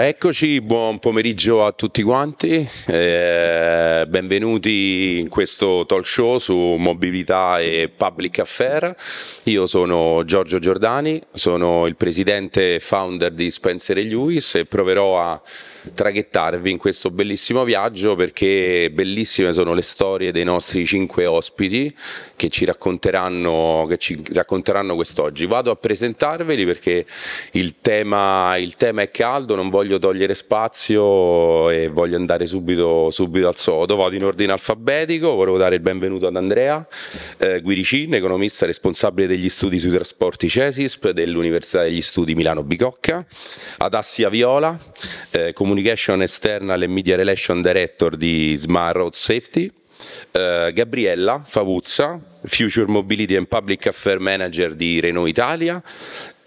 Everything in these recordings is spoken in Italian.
Allora, eccoci, buon pomeriggio a tutti quanti, eh, benvenuti in questo talk show su mobilità e public affair. Io sono Giorgio Giordani, sono il presidente e founder di Spencer Lewis e proverò a traghettarvi in questo bellissimo viaggio perché bellissime sono le storie dei nostri cinque ospiti che ci racconteranno, che ci racconteranno quest'oggi. Vado a presentarveli perché il tema, il tema, è caldo, non voglio togliere spazio e voglio andare subito, subito al sodo. Vado in ordine alfabetico, volevo dare il benvenuto ad Andrea eh, Guiricin, economista responsabile degli studi sui trasporti CESISP dell'Università degli Studi Milano Bicocca, ad Assia Viola, eh, comunicatore Communication External e Media Relation Director di Smart Road Safety, Uh, Gabriella Favuzza, Future Mobility and Public Affair Manager di Renault Italia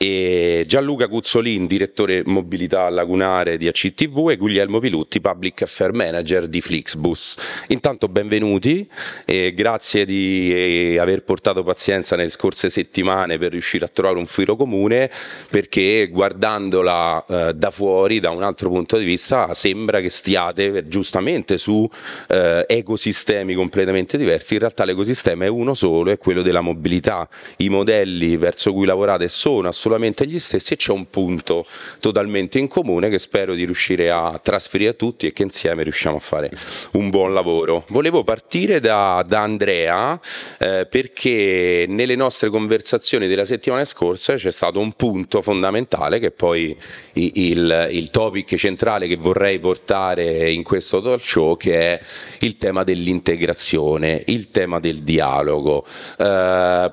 e Gianluca Cuzzolin, direttore mobilità lagunare di ACTV e Guglielmo Pilutti, public affair manager di Flixbus. Intanto benvenuti e grazie di eh, aver portato pazienza nelle scorse settimane per riuscire a trovare un filo comune perché guardandola eh, da fuori, da un altro punto di vista, sembra che stiate giustamente su eh, ecosistemi completamente diversi, in realtà l'ecosistema è uno solo, è quello della mobilità. I modelli verso cui lavorate sono assolutamente solamente gli stessi e c'è un punto totalmente in comune che spero di riuscire a trasferire a tutti e che insieme riusciamo a fare un buon lavoro. Volevo partire da, da Andrea eh, perché nelle nostre conversazioni della settimana scorsa c'è stato un punto fondamentale che è poi il, il, il topic centrale che vorrei portare in questo talk show che è il tema dell'integrazione, il tema del dialogo. Eh,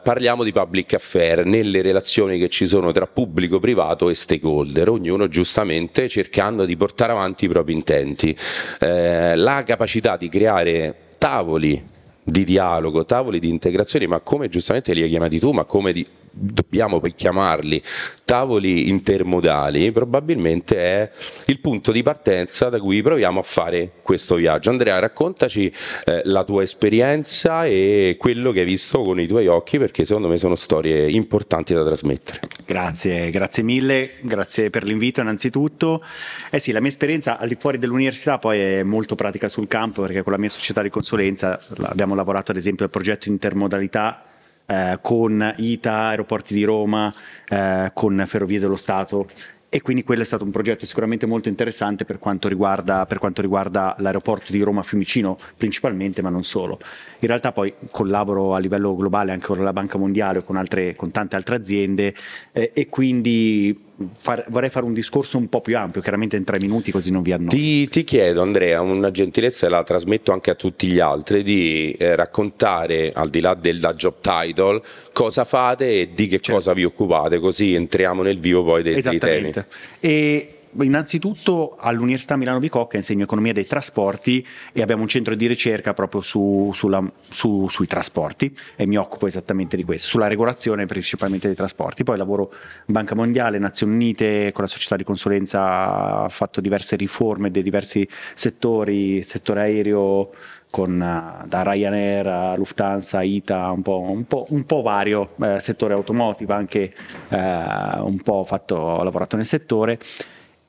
parliamo di public affair nelle relazioni che ci sono dialogono tra pubblico, privato e stakeholder, ognuno giustamente cercando di portare avanti i propri intenti. Eh, la capacità di creare tavoli di dialogo, tavoli di integrazione, ma come giustamente li hai chiamati tu, ma come di, dobbiamo chiamarli tavoli intermodali, probabilmente è il punto di partenza da cui proviamo a fare questo viaggio. Andrea, raccontaci eh, la tua esperienza e quello che hai visto con i tuoi occhi, perché secondo me sono storie importanti da trasmettere. Grazie, grazie mille, grazie per l'invito innanzitutto. Eh sì, la mia esperienza al di fuori dell'università poi è molto pratica sul campo, perché con la mia società di consulenza abbiamo lavorato ad esempio al progetto intermodalità eh, con ITA, Aeroporti di Roma, eh, con Ferrovie dello Stato e quindi quello è stato un progetto sicuramente molto interessante per quanto, riguarda, per quanto riguarda, l'aeroporto di Roma Fiumicino principalmente, ma non solo. In realtà poi collaboro a livello globale anche con la Banca Mondiale o con, altre, con tante altre aziende eh, e quindi far, vorrei fare un discorso un po' più ampio, chiaramente in tre minuti così non vi annoio. Ti, ti, chiedo Andrea, una gentilezza e la trasmetto anche a tutti gli altri, di eh, raccontare al di là della job title cosa fate e di che certo. cosa vi occupate, così entriamo nel vivo poi dei, dei temi. E innanzitutto all'Università Milano Bicocca insegno economia dei trasporti e abbiamo un centro di ricerca proprio su, sulla, su, sui trasporti e mi occupo esattamente di questo, sulla regolazione principalmente dei trasporti. Poi lavoro in Banca Mondiale, Nazioni Unite, con la società di consulenza ho fatto diverse riforme dei diversi settori, settore aereo, con, eh, da Ryanair a Lufthansa, ITA, un po', un po', un po vario, eh, settore automotive anche eh, un po' fatto, ho lavorato nel settore.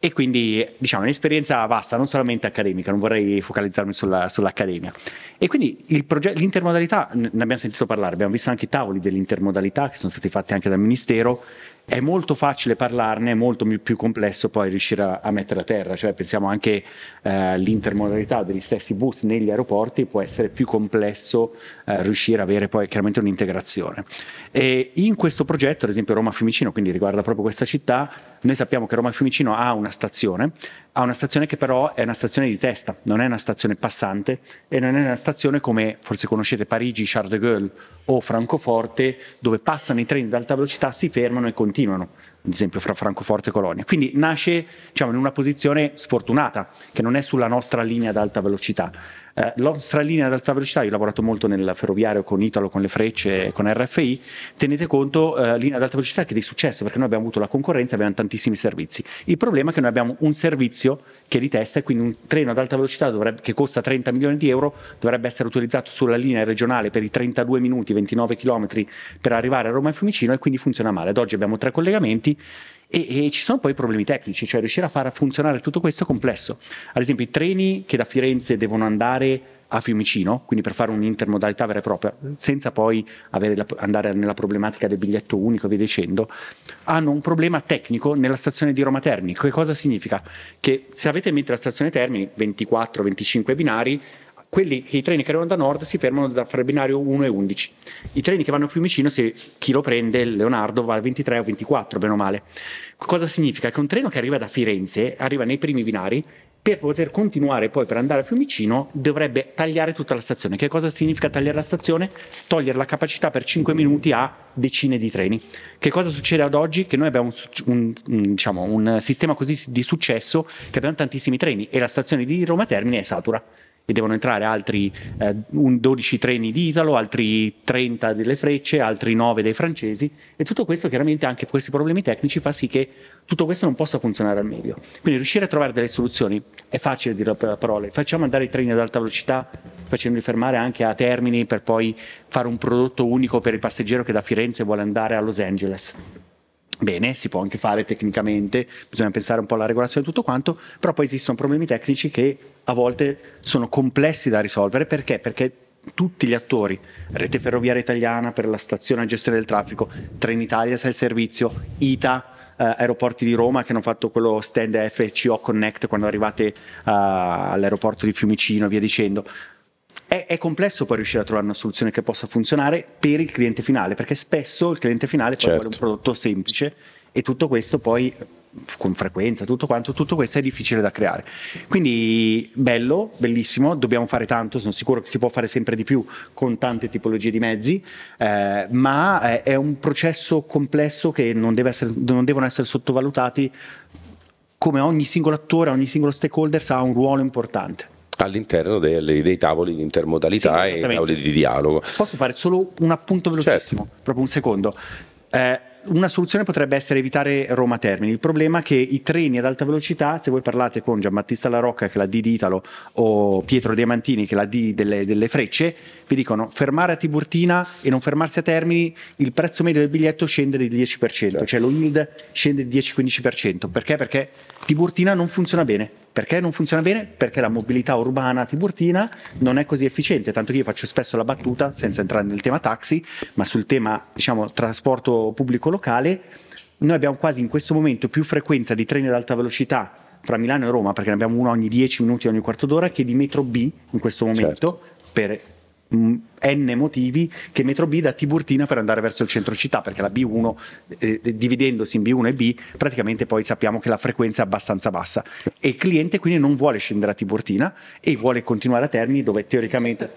E quindi diciamo un'esperienza vasta, non solamente accademica, non vorrei focalizzarmi sulla, sull'accademia. E quindi proget- l'intermodalità, ne abbiamo sentito parlare, abbiamo visto anche i tavoli dell'intermodalità che sono stati fatti anche dal Ministero, è molto facile parlarne, è molto più complesso poi riuscire a, a mettere a terra, cioè pensiamo anche all'intermodalità eh, degli stessi bus negli aeroporti può essere più complesso eh, riuscire a avere poi chiaramente un'integrazione. E in questo progetto, ad esempio Roma Fiumicino, quindi riguarda proprio questa città, noi sappiamo che Roma Fiumicino ha una stazione, ha una stazione che però è una stazione di testa, non è una stazione passante e non è una stazione come forse conoscete Parigi, Charles de Gaulle o Francoforte, dove passano i treni ad alta velocità, si fermano e continuano ad esempio fra Francoforte e Colonia. Quindi nasce diciamo, in una posizione sfortunata, che non è sulla nostra linea ad alta velocità. Eh, la nostra linea ad alta velocità, io ho lavorato molto nel ferroviario con Italo, con le frecce, con RFI, tenete conto, eh, linea ad alta velocità che è di successo, perché noi abbiamo avuto la concorrenza, abbiamo tantissimi servizi. Il problema è che noi abbiamo un servizio che di testa e quindi un treno ad alta velocità dovrebbe, che costa 30 milioni di euro dovrebbe essere utilizzato sulla linea regionale per i 32 minuti, 29 km per arrivare a Roma e Fiumicino e quindi funziona male. Ad oggi abbiamo tre collegamenti e, e, ci sono poi problemi tecnici, cioè riuscire a far funzionare tutto questo è complesso. Ad esempio i treni che da Firenze devono andare a Fiumicino, quindi per fare un'intermodalità vera e propria, senza poi la, andare nella problematica del biglietto unico e via dicendo, hanno un problema tecnico nella stazione di Roma Termini. Che cosa significa? Che se avete in mente la stazione Termini, 24-25 binari, quelli i treni che arrivano da nord si fermano da fra il binario 1 e 11. I treni che vanno a Fiumicino, se chi lo prende, Leonardo, va a 23 o 24, bene o male. Cosa significa? Che un treno che arriva da Firenze arriva nei primi binari per poter continuare poi per andare a Fiumicino dovrebbe tagliare tutta la stazione. Che cosa significa tagliare la stazione? Togliere la capacità per 5 minuti a decine di treni. Che cosa succede ad oggi? Che noi abbiamo un, un, diciamo, un sistema così di successo che abbiamo tantissimi treni e la stazione di Roma Termine è satura e devono entrare altri eh, un, 12 treni di Italo, altri 30 delle frecce, altri 9 dei francesi e tutto questo chiaramente anche questi problemi tecnici fa sì che tutto questo non possa funzionare al meglio. Quindi riuscire a trovare delle soluzioni è facile dire a parole, facciamo andare i treni ad alta velocità facendoli fermare anche a termini per poi fare un prodotto unico per il passeggero che da Firenze vuole andare a Los Angeles. Bene, si può anche fare tecnicamente, bisogna pensare un po' alla regolazione di tutto quanto, però poi esistono problemi tecnici che a volte sono complessi da risolvere perché? Perché tutti gli attori, Rete Ferroviaria Italiana per la stazione a gestione del traffico, Trenitalia sa il servizio, ITA, eh, aeroporti di Roma che hanno fatto quello stand FCO Connect quando arrivate eh, all'aeroporto di Fiumicino via dicendo è, è, complesso poi riuscire a trovare una soluzione che possa funzionare per il cliente finale, perché spesso il cliente finale certo. vuole un certo. prodotto semplice e tutto questo poi con frequenza, tutto quanto, tutto questo è difficile da creare. Quindi bello, bellissimo, dobbiamo fare tanto, sono sicuro che si può fare sempre di più con tante tipologie di mezzi, eh, ma eh, è un processo complesso che non, essere, non devono essere sottovalutati come ogni singolo attore, ogni singolo stakeholder ha un ruolo importante all'interno dei, dei tavoli di intermodalità sì, e tavoli di dialogo. Posso fare solo un appunto certo. velocissimo, certo. proprio un secondo. Eh, una soluzione potrebbe essere evitare Roma Termini. Il problema è che i treni ad alta velocità, se voi parlate con Giambattista Larocca, che è la D di Italo, o Pietro Diamantini, che è la D delle, delle, frecce, vi dicono fermare a Tiburtina e non fermarsi a Termini, il prezzo medio del biglietto scende del 10%, certo. cioè lo yield scende del 10-15%. Perché? Perché Tiburtina non funziona bene perché non funziona bene? Perché la mobilità urbana tiburtina non è così efficiente, tanto che io faccio spesso la battuta, senza entrare nel tema taxi, ma sul tema diciamo, trasporto pubblico locale, noi abbiamo quasi in questo momento più frequenza di treni ad alta velocità fra Milano e Roma, perché ne abbiamo uno ogni 10 minuti, ogni quarto d'ora, che di metro B in questo momento certo. per Mm, n motivi che metro B da Tiburtina per andare verso il centro città, perché la B1, eh, eh, dividendosi in B1 e B, praticamente poi sappiamo che la frequenza è abbastanza bassa e il cliente quindi non vuole scendere a Tiburtina e vuole continuare a Terni dove teoricamente...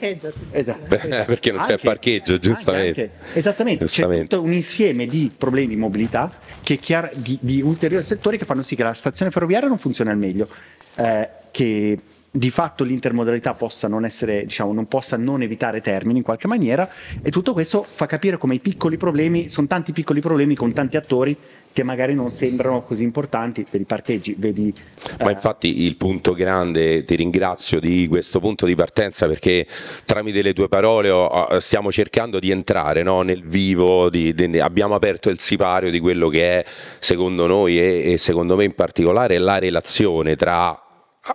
esatto. Beh, eh, perché non anche, c'è parcheggio, giustamente. Anche, anche. Esattamente, giustamente. c'è tutto un insieme di problemi di mobilità chiaro, di, di ulteriori settori che fanno sì che la stazione ferroviaria non funzioni al meglio. Eh, che di fatto l'intermodalità possa non, essere, diciamo, non possa non evitare termini in qualche maniera e tutto questo fa capire come i piccoli problemi sono tanti piccoli problemi con tanti attori che magari non sembrano così importanti per i parcheggi, vedi. Ma eh... infatti il punto grande, ti ringrazio di questo punto di partenza perché tramite le tue parole stiamo cercando di entrare no, nel vivo, di, di, abbiamo aperto il sipario di quello che è secondo noi e, e secondo me in particolare la relazione tra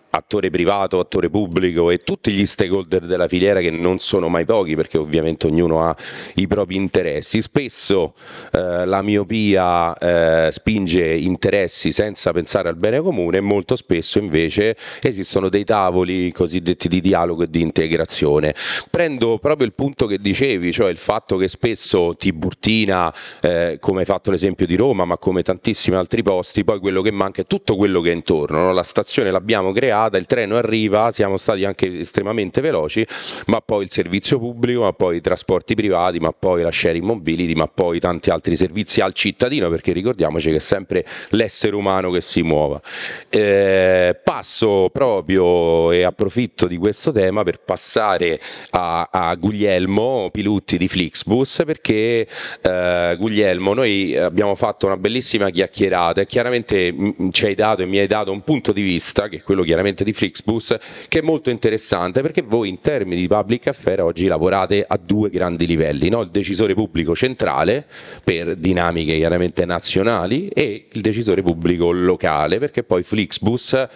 attore privato, attore pubblico e tutti gli stakeholder della filiera che non sono mai pochi perché ovviamente ognuno ha i propri interessi. Spesso eh, la miopia eh, spinge interessi senza pensare al bene comune e molto spesso invece esistono dei tavoli cosiddetti di dialogo e di integrazione. Prendo proprio il punto che dicevi, cioè il fatto che spesso Tiburtina, eh, come hai fatto l'esempio di Roma, ma come tantissimi altri posti, poi quello che manca è tutto quello che è intorno. No? La stazione l'abbiamo creata, il treno arriva, siamo stati anche estremamente veloci, ma poi il servizio pubblico, ma poi i trasporti privati, ma poi la sharing mobility, ma poi tanti altri servizi al cittadino, perché ricordiamoci che è sempre l'essere umano che si muova. Eh, passo proprio e approfitto di questo tema per passare a, a Guglielmo Pilutti di Flixbus, perché eh, Guglielmo, noi abbiamo fatto una bellissima chiacchierata e chiaramente mm, ci hai dato e mi hai dato un punto di vista, che è quello che chiaramente di Flixbus, che è molto interessante perché voi in termini di public affair oggi lavorate a due grandi livelli, no? il decisore pubblico centrale per dinamiche chiaramente nazionali e il decisore pubblico locale perché poi Flixbus eh,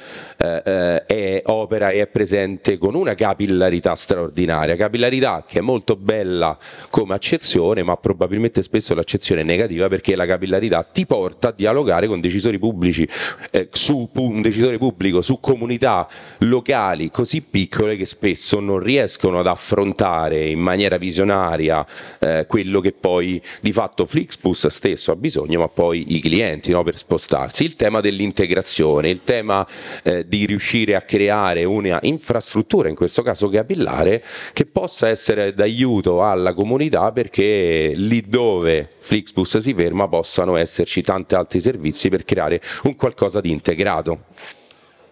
eh, è, opera e è presente con una capillarità straordinaria, capillarità che è molto bella come accezione ma probabilmente spesso l'accezione è negativa perché la capillarità ti porta a dialogare con decisori pubblici eh, su un decisore pubblico su comunità comunità locali così piccole che spesso non riescono ad affrontare in maniera visionaria eh, quello che poi di fatto Flixbus stesso ha bisogno, ma poi i clienti no, per spostarsi. Il tema dell'integrazione, il tema eh, di riuscire a creare una infrastruttura, in questo caso capillare, che possa essere d'aiuto alla comunità perché lì dove Flixbus si ferma possano esserci tanti altri servizi per creare un qualcosa di integrato.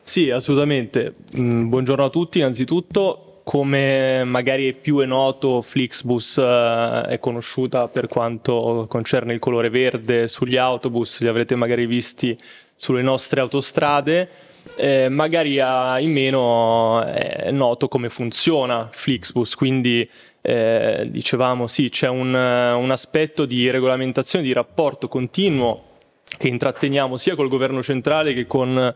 Sì, assolutamente. Mm, buongiorno a tutti, innanzitutto. Come magari più è noto, Flixbus eh, è conosciuta per quanto concerne il colore verde sugli autobus, li avrete magari visti sulle nostre autostrade. Eh, magari in meno eh, è noto come funziona Flixbus, quindi eh, dicevamo sì, c'è un, un, aspetto di regolamentazione, di rapporto continuo che intratteniamo sia col governo centrale che con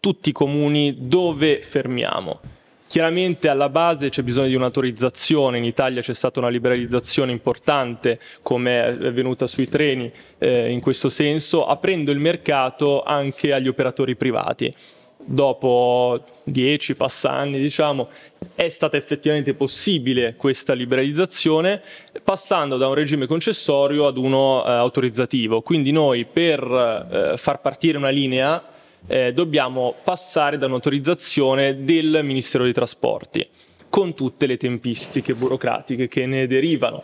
tutti i comuni dove fermiamo. Chiaramente alla base c'è bisogno di un'autorizzazione, in Italia c'è stata una liberalizzazione importante come è avvenuta sui treni eh, in questo senso, aprendo il mercato anche agli operatori privati. Dopo dieci passanni, diciamo, è stata effettivamente possibile questa liberalizzazione passando da un regime concessorio ad uno eh, autorizzativo. Quindi noi per eh, far partire una linea eh, dobbiamo passare da un'autorizzazione del Ministero dei Trasporti con tutte le tempistiche burocratiche che ne derivano.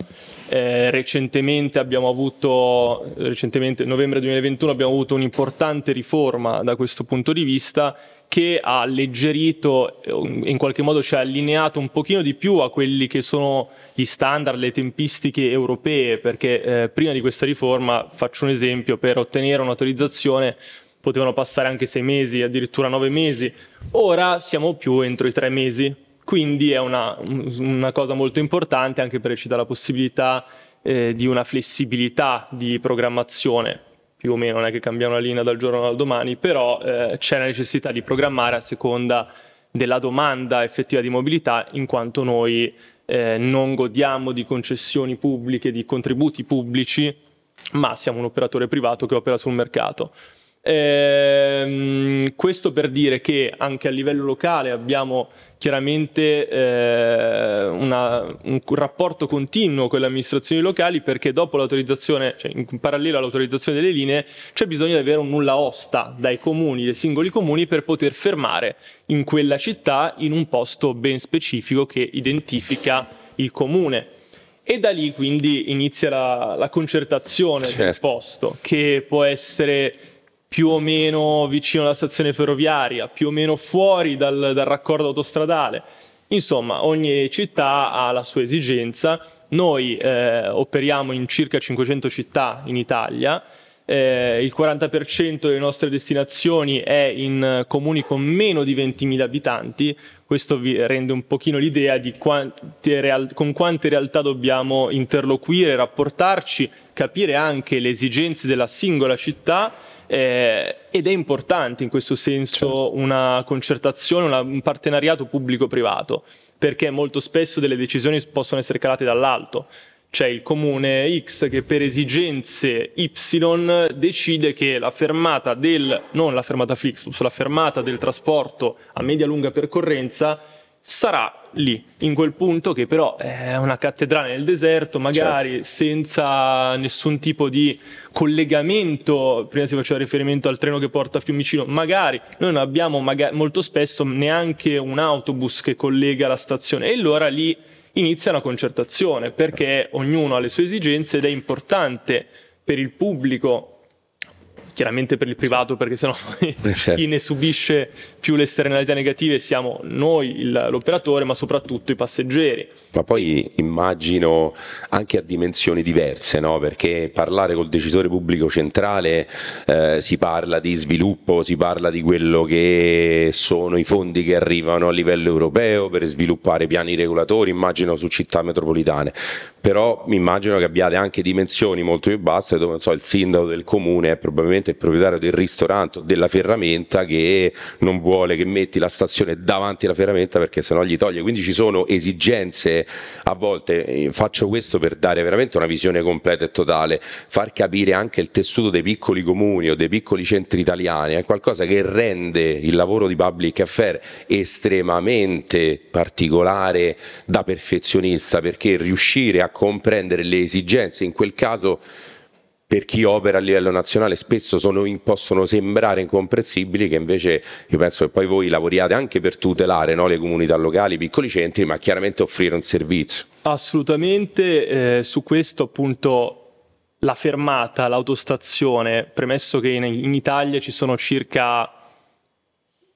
Eh, recentemente abbiamo avuto, recentemente, novembre 2021, abbiamo avuto un'importante riforma da questo punto di vista che ha alleggerito, eh, in qualche modo ci ha allineato un pochino di più a quelli che sono gli standard, le tempistiche europee, perché eh, prima di questa riforma, faccio un esempio, per ottenere un'autorizzazione potevano passare anche sei mesi, addirittura nove mesi, ora siamo più entro i tre mesi, quindi è una, una cosa molto importante anche perché ci dà la possibilità eh, di una flessibilità di programmazione, più o meno non è che cambiamo la linea dal giorno al domani, però eh, c'è la necessità di programmare a seconda della domanda effettiva di mobilità in quanto noi eh, non godiamo di concessioni pubbliche, di contributi pubblici, ma siamo un operatore privato che opera sul mercato. Eh, questo per dire che anche a livello locale abbiamo chiaramente eh, una, un rapporto continuo con le amministrazioni locali perché dopo l'autorizzazione, cioè in parallelo all'autorizzazione delle linee, c'è bisogno di avere un nulla osta dai comuni, dai singoli comuni per poter fermare in quella città in un posto ben specifico che identifica il comune. E da lì quindi inizia la, la concertazione certo. del posto, che può essere più o meno vicino alla stazione ferroviaria, più o meno fuori dal, dal raccordo autostradale. Insomma, ogni città ha la sua esigenza. Noi eh, operiamo in circa 500 città in Italia. Eh, il 40% delle nostre destinazioni è in comuni con meno di 20.000 abitanti, questo vi rende un pochino l'idea di quante real- con quante realtà dobbiamo interloquire, rapportarci, capire anche le esigenze della singola città eh, ed è importante in questo senso una concertazione, una, un partenariato pubblico-privato, perché molto spesso delle decisioni possono essere calate dall'alto. C'è il comune X che per esigenze Y decide che la fermata del, non la fermata Flixbus, la fermata del trasporto a media-lunga percorrenza sarà lì, in quel punto che però è una cattedrale nel deserto, magari certo. senza nessun tipo di collegamento, prima si faceva riferimento al treno che porta a Fiumicino, magari noi non abbiamo magari, molto spesso neanche un autobus che collega la stazione e allora lì inizia una concertazione perché ognuno ha le sue esigenze ed è importante per il pubblico chiaramente per il privato perché sennò eh, certo. chi ne subisce più le esternalità negative siamo noi il, l'operatore ma soprattutto i passeggeri. Ma poi immagino anche a dimensioni diverse no? perché parlare col decisore pubblico centrale eh, si parla di sviluppo, si parla di quello che sono i fondi che arrivano a livello europeo per sviluppare piani regolatori immagino su città metropolitane però mi immagino che abbiate anche dimensioni molto più basse dove non so, il sindaco del comune è probabilmente il proprietario del ristorante o della ferramenta che non vuole che metti la stazione davanti alla ferramenta perché sennò gli toglie. Quindi ci sono esigenze a volte, eh, faccio questo per dare veramente una visione completa e totale, far capire anche il tessuto dei piccoli comuni o dei piccoli centri italiani è qualcosa che rende il lavoro di public affair estremamente particolare da perfezionista perché riuscire a comprendere le esigenze, in quel caso per chi opera a livello nazionale spesso sono, possono sembrare incomprensibili che invece io penso che poi voi lavoriate anche per tutelare no, le comunità locali, i piccoli centri, ma chiaramente offrire un servizio. Assolutamente, eh, su questo appunto la fermata, l'autostazione, premesso che in, in Italia ci sono circa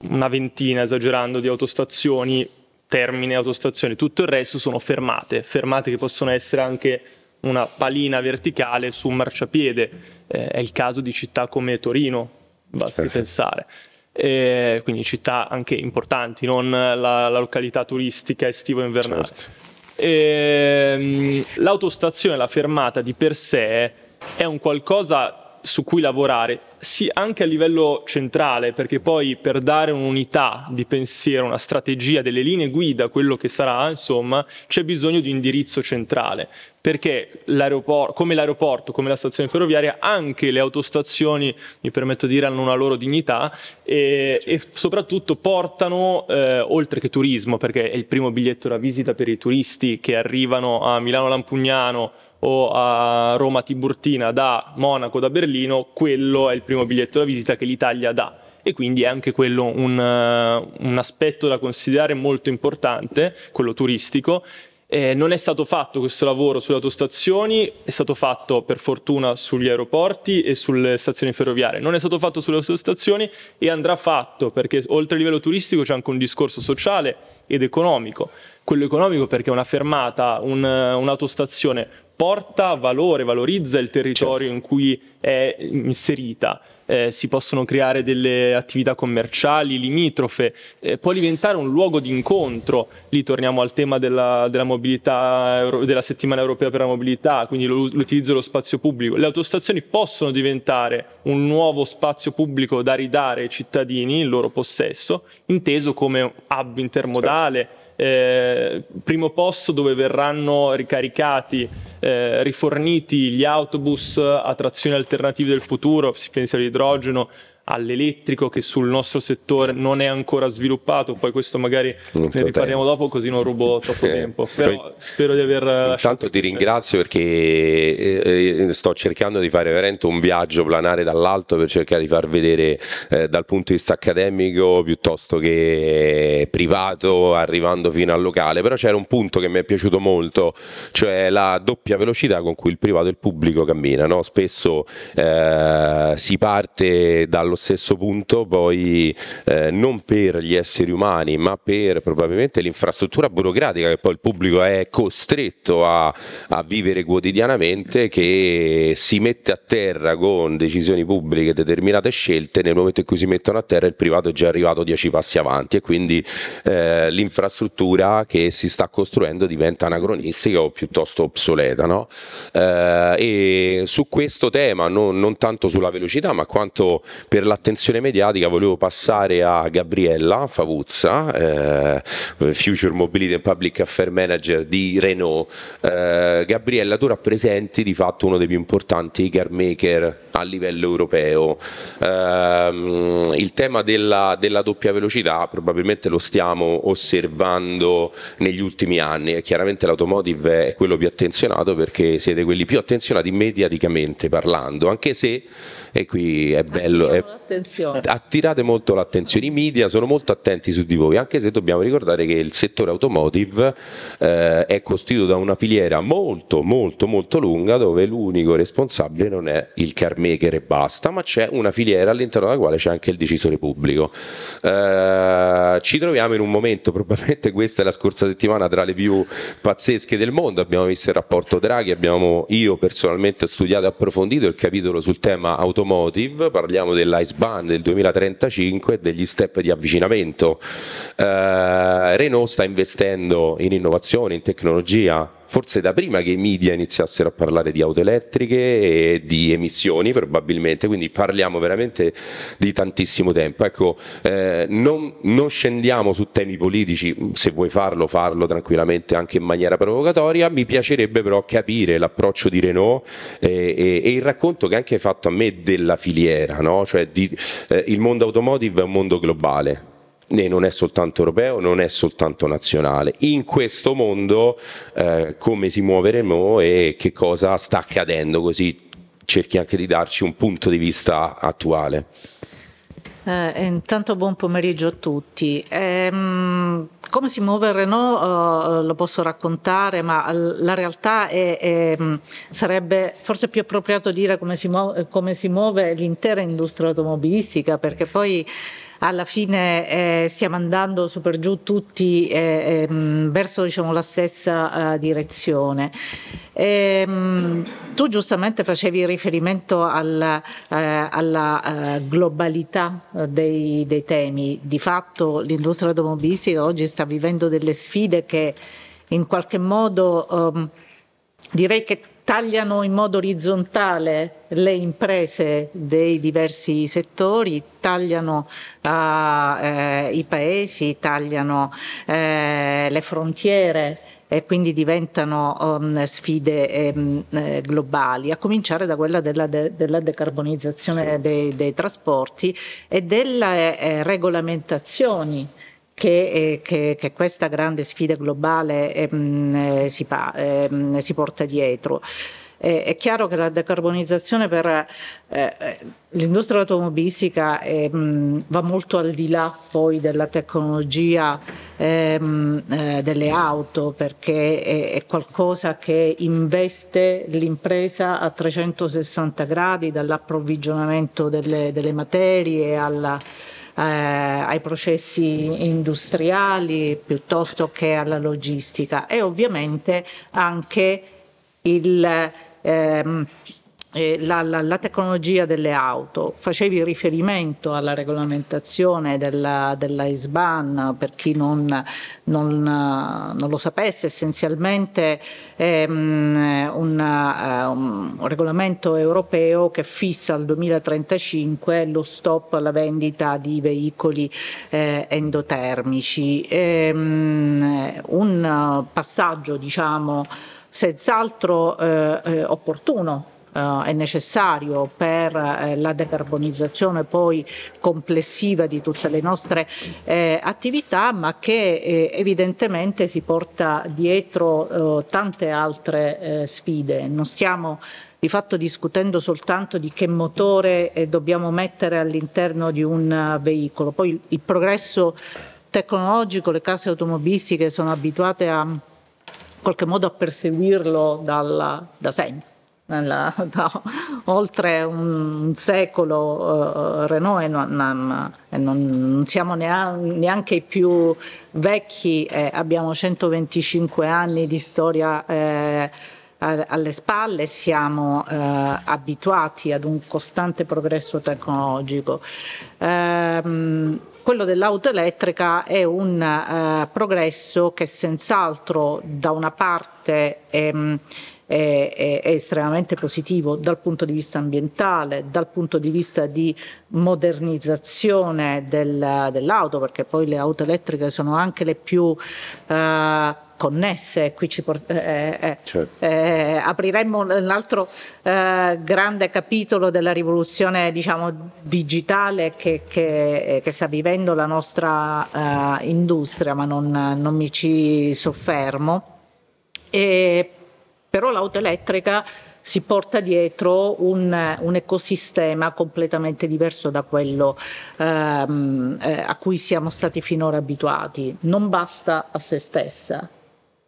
una ventina, esagerando, di autostazioni termine, autostazione, tutto il resto sono fermate, fermate che possono essere anche una palina verticale su un marciapiede, eh, è il caso di città come Torino, basti certo. pensare. E eh, quindi città anche importanti, non la, la località turistica estivo-invernale. Certo. E, ehm, l'autostazione, la fermata di per sé è un qualcosa su cui lavorare, sì anche a livello centrale, perché poi per dare un'unità di pensiero, una strategia, delle linee guida, quello che sarà, insomma, c'è bisogno di un indirizzo centrale perché l'aeropor- come l'aeroporto, come la stazione ferroviaria, anche le autostazioni, mi permetto di dire, hanno una loro dignità e, e soprattutto portano, eh, oltre che turismo, perché è il primo biglietto da visita per i turisti che arrivano a Milano Lampugnano o a Roma Tiburtina da Monaco, da Berlino, quello è il primo biglietto da visita che l'Italia dà e quindi è anche quello un, un, aspetto da considerare molto importante, quello turistico, eh, non è stato fatto questo lavoro sulle autostazioni, è stato fatto per fortuna sugli aeroporti e sulle stazioni ferroviarie, non è stato fatto sulle autostazioni e andrà fatto perché oltre a livello turistico c'è anche un discorso sociale ed economico. Quello economico perché una fermata, un, un'autostazione porta valore, valorizza il territorio certo. in cui è inserita eh, si possono creare delle attività commerciali limitrofe, eh, può diventare un luogo di incontro. Lì torniamo al tema della, della mobilità, della settimana europea per la mobilità, quindi l'utilizzo dello spazio pubblico. Le autostazioni possono diventare un nuovo spazio pubblico da ridare ai cittadini, in loro possesso, inteso come hub intermodale, certo eh, primo posto dove verranno ricaricati, eh, riforniti gli autobus a trazione alternativa del futuro, si pensa all'idrogeno, all'elettrico che sul nostro settore non è ancora sviluppato, poi questo magari Molto ne riparliamo tempo. dopo così non rubo troppo tempo, però spero di aver Intanto ti cioè. ringrazio perché eh, eh, sto cercando di fare veramente un viaggio planare dall'alto per cercare di far vedere eh, dal punto di vista accademico piuttosto che privato arrivando fino al locale, però c'era un punto che mi è piaciuto molto, cioè la doppia velocità con cui il privato e il pubblico camminano, spesso eh, si parte dallo stesso punto poi eh, non per gli esseri umani ma per probabilmente l'infrastruttura burocratica che poi il pubblico è costretto a, a vivere quotidianamente che si mette a terra con decisioni pubbliche determinate scelte nel momento in cui si mettono a terra il privato è già arrivato dieci passi avanti e quindi eh, l'infrastruttura che si sta costruendo diventa anacronistica o piuttosto obsoleta no? eh, e su questo tema non, non tanto sulla velocità ma quanto per l'attenzione mediatica volevo passare a Gabriella Favuzza, eh, Future Mobility and Public Affair Manager di Renault. Eh, Gabriella, tu rappresenti di fatto uno dei più importanti car maker a livello europeo. Eh, il tema della, della, doppia velocità probabilmente lo stiamo osservando negli ultimi anni e chiaramente l'automotive è quello più attenzionato perché siete quelli più attenzionati mediaticamente parlando, anche se e qui è bello. È... Attirate molto l'attenzione, i media sono molto attenti su di voi, anche se dobbiamo ricordare che il settore automotive eh, è costituito da una filiera molto molto molto lunga dove l'unico responsabile non è il carmaker e basta, ma c'è una filiera all'interno della quale c'è anche il decisore pubblico. Eh, ci troviamo in un momento, probabilmente questa è la scorsa settimana tra le più pazzesche del mondo, abbiamo visto il rapporto Draghi, abbiamo io personalmente studiato e approfondito il capitolo sul tema automotive automotive, parliamo dell'Iceband del 2035 e degli step di avvicinamento. Eh, Renault sta investendo in innovazione, in tecnologia, forse da prima che i media iniziassero a parlare di auto elettriche e di emissioni probabilmente, quindi parliamo veramente di tantissimo tempo. Ecco, eh, non, non, scendiamo su temi politici, se vuoi farlo farlo tranquillamente anche in maniera provocatoria, mi piacerebbe però capire l'approccio di Renault eh, e, e, il racconto che anche hai fatto a me della filiera, no? cioè di, eh, il mondo automotive è un mondo globale e non è soltanto europeo, non è soltanto nazionale. In questo mondo eh, come si muove Renault e che cosa sta accadendo, così cerchi anche di darci un punto di vista attuale. Eh, eh intanto buon pomeriggio a tutti. Ehm, come si muove Renault eh, eh, lo posso raccontare, ma la realtà è, è, mm, sarebbe forse più appropriato dire come si, muove, come si muove l'intera industria automobilistica, perché poi alla fine eh, stiamo andando su per giù tutti eh, ehm, verso diciamo, la stessa eh, direzione. E, ehm, tu giustamente facevi riferimento al, eh, alla eh, globalità eh, dei, dei temi, di fatto l'industria automobilistica oggi sta vivendo delle sfide che in qualche modo ehm, direi che tagliano in modo orizzontale le imprese dei diversi settori, tagliano uh, eh, i paesi, tagliano eh, le frontiere e quindi diventano um, sfide um, globali, a cominciare da quella della, de- della decarbonizzazione sì. dei, dei, trasporti e delle eh, regolamentazioni che, eh, che, che questa grande sfida globale ehm, eh, si, pa, ehm, si porta dietro eh, è chiaro che la decarbonizzazione per eh, l'industria automobilistica eh, va molto al di là poi della tecnologia ehm, eh, delle auto perché è, è, qualcosa che investe l'impresa a 360 gradi dall'approvvigionamento delle, delle materie alla eh, ai processi industriali piuttosto che alla logistica e ovviamente anche il, ehm, eh, la, la, la, tecnologia delle auto, facevi riferimento alla regolamentazione della, della ISBAN per chi non, non, non lo sapesse, essenzialmente è um, una, um, un, regolamento europeo che fissa al 2035 lo stop alla vendita di veicoli eh, endotermici. E, um, un passaggio diciamo senz'altro eh, eh opportuno eh, è necessario per eh, la decarbonizzazione poi complessiva di tutte le nostre eh, attività, ma che eh, evidentemente si porta dietro eh, tante altre eh, sfide. Non stiamo di fatto discutendo soltanto di che motore dobbiamo mettere all'interno di un veicolo. Poi il, progresso tecnologico, le case automobilistiche sono abituate a in qualche modo a perseguirlo dalla, da sempre nella, da oltre un secolo uh, Renault non, eh, non, non, siamo neanche i più vecchi, eh, abbiamo 125 anni di storia eh, alle spalle, siamo eh, abituati ad un costante progresso tecnologico. Ehm, quello dell'auto elettrica è un eh, progresso che senz'altro da una parte ehm, è, è, è, estremamente positivo dal punto di vista ambientale, dal punto di vista di modernizzazione del, dell'auto, perché poi le auto elettriche sono anche le più... Eh, connesse, qui ci port- eh, eh, eh certo. eh, apriremmo un altro eh, grande capitolo della rivoluzione diciamo, digitale che, che, che, sta vivendo la nostra eh, industria, ma non, non mi ci soffermo. E però l'auto elettrica si porta dietro un, un ecosistema completamente diverso da quello ehm, eh, a cui siamo stati finora abituati. Non basta a se stessa,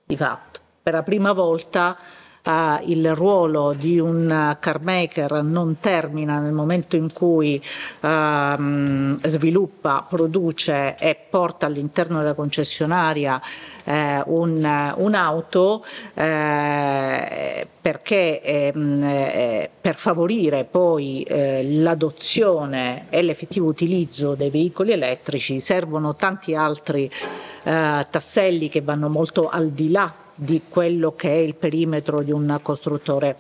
di fatto. Per la prima volta eh, il ruolo di un carmaker non termina nel momento in cui ehm, sviluppa, produce e porta all'interno della concessionaria eh, un, un'auto eh, perché ehm, eh, per favorire poi eh, l'adozione e l'effettivo utilizzo dei veicoli elettrici servono tanti altri eh, tasselli che vanno molto al di là di quello che è il perimetro di un costruttore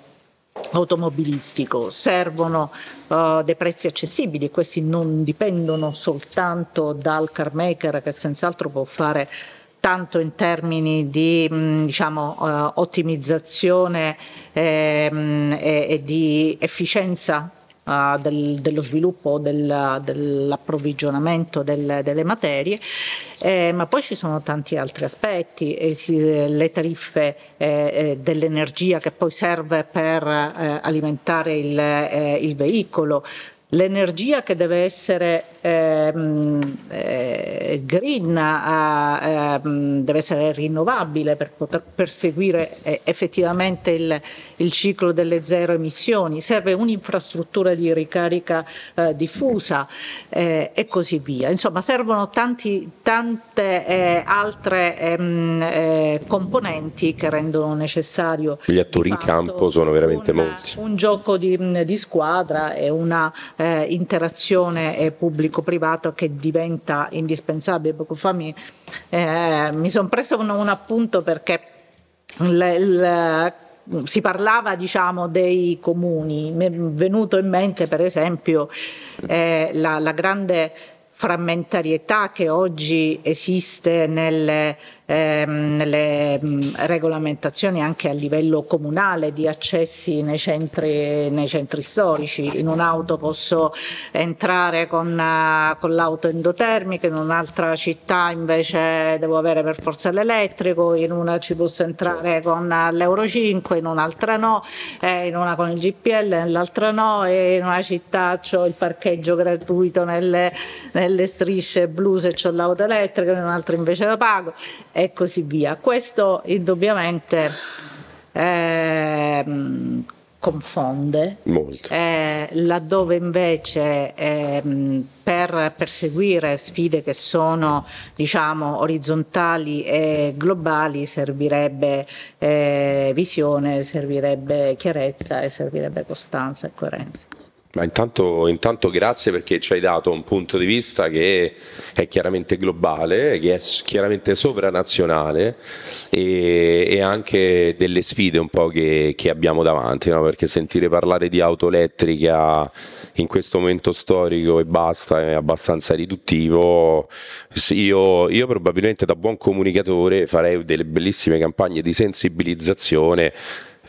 automobilistico. Servono uh, dei prezzi accessibili, questi non dipendono soltanto dal car maker che senz'altro può fare tanto in termini di mm, diciamo, eh, ottimizzazione ehm, e di efficienza uh, del, dello sviluppo del, dell'approvvigionamento del, delle materie, eh, ma poi ci sono tanti altri aspetti, eh, le tariffe eh, eh, dell'energia che poi serve per eh, alimentare il, eh, il veicolo, l'energia che deve essere Ehm, eh, green, a, ehm, deve essere rinnovabile per poter perseguire eh, effettivamente il, il, ciclo delle zero emissioni, serve un'infrastruttura di ricarica eh, diffusa eh, e così via. Insomma, servono tanti, tante eh, altre ehm, eh, componenti che rendono necessario. Gli attori in campo sono veramente una, molti. Un gioco di, di squadra e una interazione pubblica pubblico-privato che diventa indispensabile. Poco fa mi, eh, mi sono preso un, un, appunto perché le, le, si parlava diciamo, dei comuni, mi è venuto in mente per esempio eh, la, la grande frammentarietà che oggi esiste nelle ehm, le regolamentazioni anche a livello comunale di accessi nei centri, nei centri storici. In un'auto posso entrare con, eh, con l'auto endotermica, in un'altra città invece devo avere per forza l'elettrico, in una ci posso entrare certo. con eh, l'Euro 5, in un'altra no, eh, in una con il GPL, nell'altra no, e in una città ho il parcheggio gratuito nelle, nelle strisce blu se ho l'auto elettrica, in un'altra invece lo pago e così via. Questo indubbiamente eh, confonde, eh, laddove invece eh, per perseguire sfide che sono diciamo, orizzontali e globali servirebbe eh, visione, servirebbe chiarezza e servirebbe costanza e coerenza. Ma intanto, intanto, grazie perché ci hai dato un punto di vista che è chiaramente globale, che è chiaramente sovranazionale e, e anche delle sfide un po' che, che abbiamo davanti, no? perché sentire parlare di auto elettrica in questo momento storico e basta è abbastanza riduttivo. Io, io probabilmente da buon comunicatore farei delle bellissime campagne di sensibilizzazione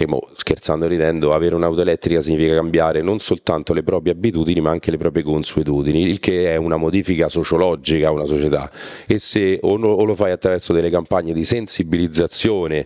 mo, scherzando e ridendo, avere un'auto elettrica significa cambiare non soltanto le proprie abitudini ma anche le proprie consuetudini, il che è una modifica sociologica a una società e se o, no, o lo fai attraverso delle campagne di sensibilizzazione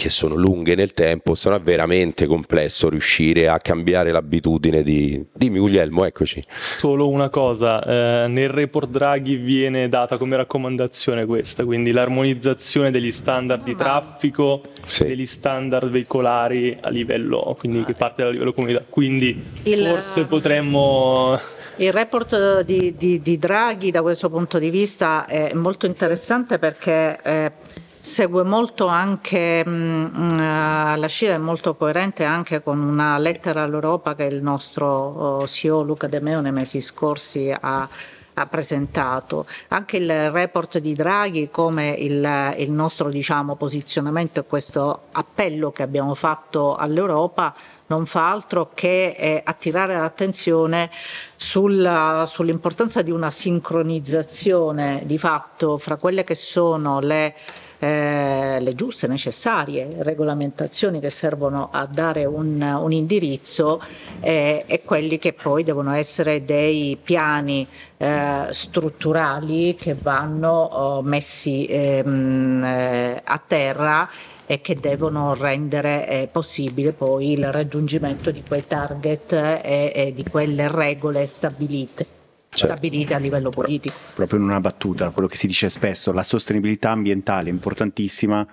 che sono lunghe nel tempo, sarà veramente complesso riuscire a cambiare l'abitudine di... Dimmi Guglielmo, eccoci. Solo una cosa, eh, nel report Draghi viene data come raccomandazione questa, quindi l'armonizzazione degli standard di ah. traffico, sì. degli standard veicolari a livello, quindi che ah. parte da livello comunità. Quindi Il... forse eh, potremmo... Il report di, di, di, Draghi da questo punto di vista è molto interessante perché... Eh, segue molto anche, mh, mm, eh, la scia è molto coerente anche con una lettera all'Europa che il nostro oh, CEO Luca De Meo nei mesi scorsi ha ha presentato. Anche il report di Draghi come il, il nostro diciamo, posizionamento e questo appello che abbiamo fatto all'Europa non fa altro che eh, attirare l'attenzione sulla, sull'importanza di una sincronizzazione di fatto fra quelle che sono le eh, le giuste, necessarie regolamentazioni che servono a dare un, un indirizzo eh, e quelli che poi devono essere dei piani eh, strutturali che vanno oh, messi ehm, eh, a terra e che devono rendere eh, possibile poi il raggiungimento di quei target eh, e, e di quelle regole stabilite. Cioè, stabilite a livello politico. Proprio in una battuta, quello che si dice spesso, la sostenibilità ambientale è importantissima,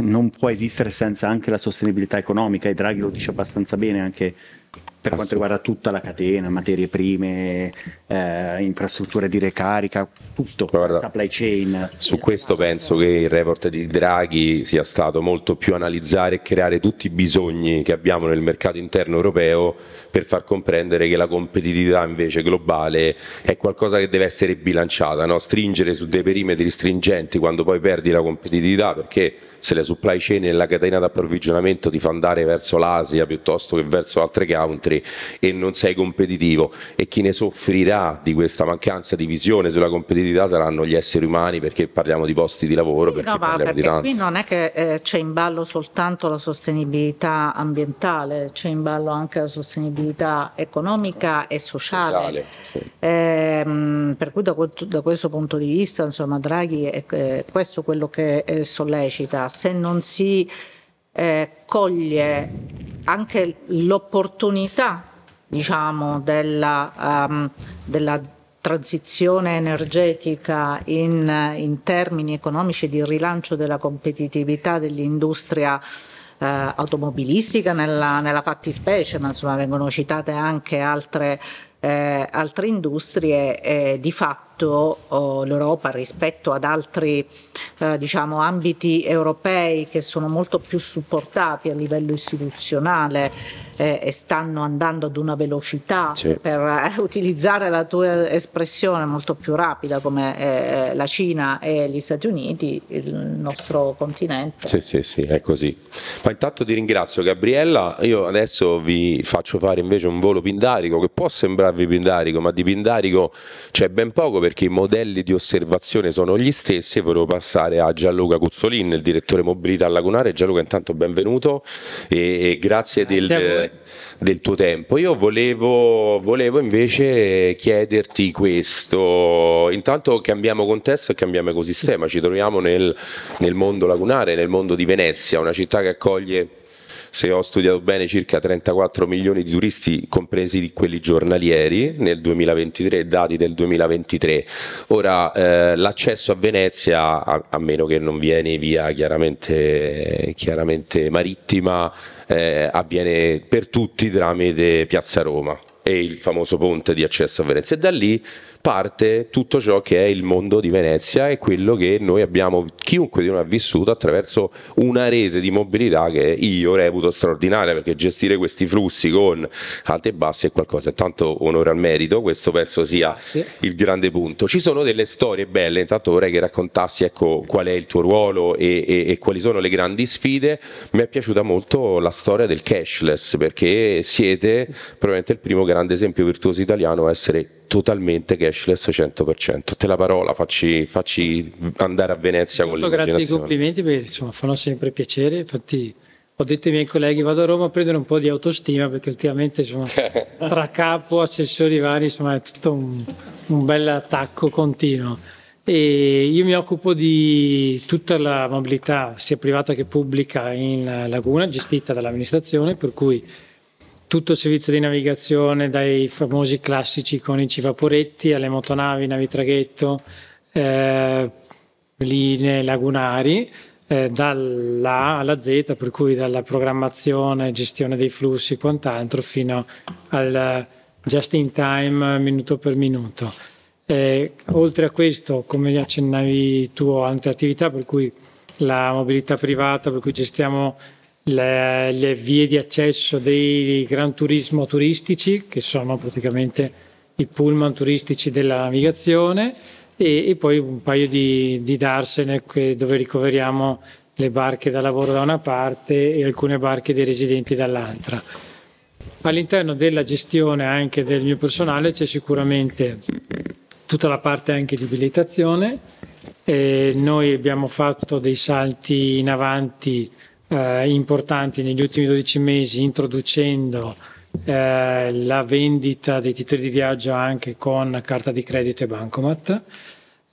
non può esistere senza anche la sostenibilità economica e Draghi lo dice abbastanza bene anche per quanto riguarda tutta la catena, materie prime, eh, infrastrutture di recarica, tutto, Guarda, supply chain. Su questo penso che il report di Draghi sia stato molto più analizzare e creare tutti i bisogni che abbiamo nel mercato interno europeo per far comprendere che la competitività invece globale è qualcosa che deve essere bilanciata, no? stringere su dei perimetri stringenti quando poi perdi la competitività perché se le supply chain e la catena d'approvvigionamento ti fa andare verso l'Asia piuttosto che verso altre country e non sei competitivo e chi ne soffrirà di questa mancanza di visione sulla competitività saranno gli esseri umani perché parliamo di posti di lavoro. Sì, perché no, ma perché qui non è che eh, c'è in ballo soltanto la sostenibilità ambientale, c'è in ballo anche la sostenibilità economica e sociale. sociale sì. eh, per cui da, da, questo punto di vista insomma Draghi è, eh, è questo quello che eh, sollecita se non si eh, coglie anche l'opportunità diciamo, della, um, della, transizione energetica in, in, termini economici di rilancio della competitività dell'industria eh, automobilistica nella, nella, fattispecie, ma insomma vengono citate anche altre, eh, altre industrie, di fatto fatto oh, l'Europa rispetto ad altri eh, diciamo, ambiti europei che sono molto più supportati a livello istituzionale eh, e stanno andando ad una velocità sì. per eh, utilizzare la tua espressione molto più rapida come eh, la Cina e gli Stati Uniti, il nostro continente. Sì, sì, sì, è così. Ma intanto ti ringrazio Gabriella, io adesso vi faccio fare invece un volo pindarico che può sembrarvi pindarico, ma di pindarico c'è ben poco perché i modelli di osservazione sono gli stessi e volevo passare a Gianluca Cuzzolin, il direttore mobilità lagunare. Gianluca, intanto benvenuto e, grazie, grazie del, del, tuo tempo. Io volevo, volevo invece chiederti questo, intanto cambiamo contesto e cambiamo ecosistema, ci troviamo nel, nel mondo lagunare, nel mondo di Venezia, una città che accoglie se ho studiato bene, circa 34 milioni di turisti, compresi di quelli giornalieri, nel 2023, dati del 2023. Ora, eh, l'accesso a Venezia, a, a, meno che non vieni via chiaramente, chiaramente marittima, eh, avviene per tutti tramite Piazza Roma e il famoso ponte di accesso a Venezia. E da lì parte tutto ciò che è il mondo di Venezia e quello che noi abbiamo, chiunque di noi ha vissuto attraverso una rete di mobilità che io reputo straordinaria perché gestire questi flussi con alte e basse è qualcosa, è tanto onore al merito, questo penso sia Grazie. il grande punto. Ci sono delle storie belle, intanto vorrei che raccontassi ecco, qual è il tuo ruolo e, e, e quali sono le grandi sfide, mi è piaciuta molto la storia del cashless perché siete probabilmente il primo grande esempio virtuoso italiano a essere totalmente cashless 100%. Te la parola, facci, facci andare a Venezia Molto con l'immaginazione. Grazie ai complimenti, perché insomma fanno sempre piacere, infatti ho detto ai miei colleghi vado a Roma a prendere un po' di autostima perché ultimamente insomma, tra capo, assessori vari insomma è tutto un, un bel attacco continuo e io mi occupo di tutta la mobilità sia privata che pubblica in Laguna gestita dall'amministrazione per cui tutto il servizio di navigazione, dai famosi classici iconici vaporetti alle motonavi, navi traghetto, eh, linee lagunari, eh, dall'A alla Z, per cui dalla programmazione, gestione dei flussi e quant'altro, fino al just in time, minuto per minuto. Eh, oltre a questo, come accennavi tu, ho altre attività, per cui la mobilità privata, per cui gestiamo le, le vie di accesso dei gran turismo turistici, che sono praticamente i pullman turistici della navigazione, e, e poi un paio di, di darsene dove ricoveriamo le barche da lavoro da una parte e alcune barche dei residenti dall'altra. All'interno della gestione anche del mio personale c'è sicuramente tutta la parte anche di abilitazione. Eh, noi abbiamo fatto dei salti in avanti eh, importanti negli ultimi 12 mesi introducendo eh, la vendita dei titoli di viaggio anche con carta di credito e bancomat,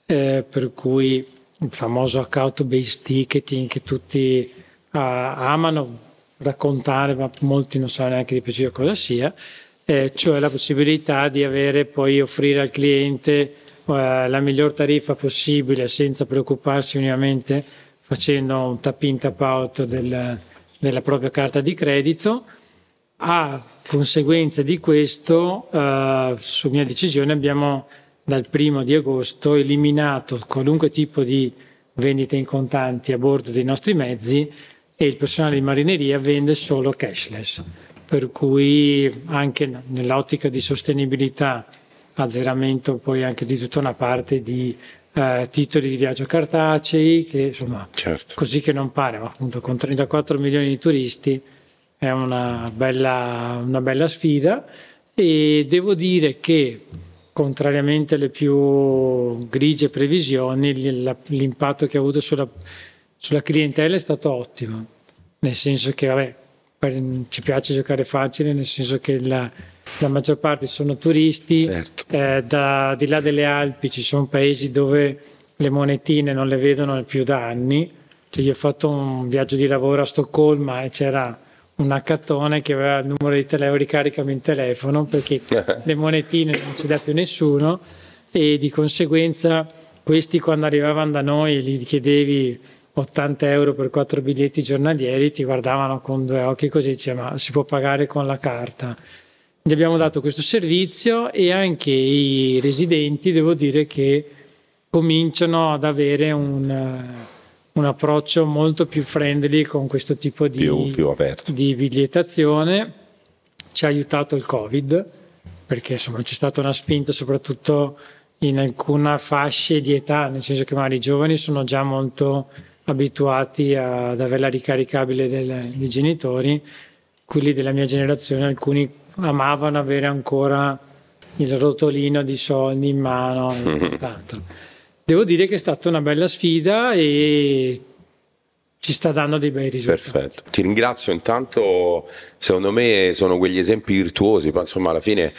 eh, per cui il famoso account-based ticketing che tutti eh, amano raccontare, ma molti non sanno neanche di preciso cosa sia, eh, cioè la possibilità di avere poi offrire al cliente eh, la miglior tariffa possibile senza preoccuparsi unicamente facendo un tap in tap out del, della propria carta di credito. A conseguenza di questo, eh, su mia decisione, abbiamo dal primo di agosto eliminato qualunque tipo di vendita in contanti a bordo dei nostri mezzi e il personale di marineria vende solo cashless. Per cui anche nell'ottica di sostenibilità, azzeramento poi anche di tutta una parte di eh, titoli di viaggio cartacei, che insomma, certo. così che non pare, ma appunto con 34 milioni di turisti è una bella, una bella sfida e devo dire che contrariamente alle più grigie previsioni, l'impatto che ha avuto sulla, sulla clientela è stato ottimo, nel senso che vabbè, ci piace giocare facile, nel senso che la, la maggior parte sono turisti, certo. eh, da, di là delle Alpi ci sono paesi dove le monetine non le vedono più da anni. Cioè, io ho fatto un viaggio di lavoro a Stoccolma e c'era un hackathon che aveva il numero di telefono, ricaricami il telefono perché le monetine non ce le ha più nessuno e di conseguenza questi quando arrivavano da noi gli chiedevi 80 euro per quattro biglietti giornalieri, ti guardavano con due occhi così, diceva ma si può pagare con la carta. Gli abbiamo dato questo servizio e anche i residenti, devo dire che cominciano ad avere un, eh, un approccio molto più friendly con questo tipo di, più, più di bigliettazione. Ci ha aiutato il Covid, perché insomma c'è stata una spinta soprattutto in alcune fasce di età, nel senso che magari i giovani sono già molto abituati ad averla ricaricabile del, dei genitori, quelli della mia generazione, alcuni amavano avere ancora il rotolino di soldi in mano e tanto. Mm-hmm. Devo dire che è stata una bella sfida e ci sta dando dei bei risultati. Perfetto. Ti ringrazio intanto secondo me sono quegli esempi virtuosi, ma insomma alla fine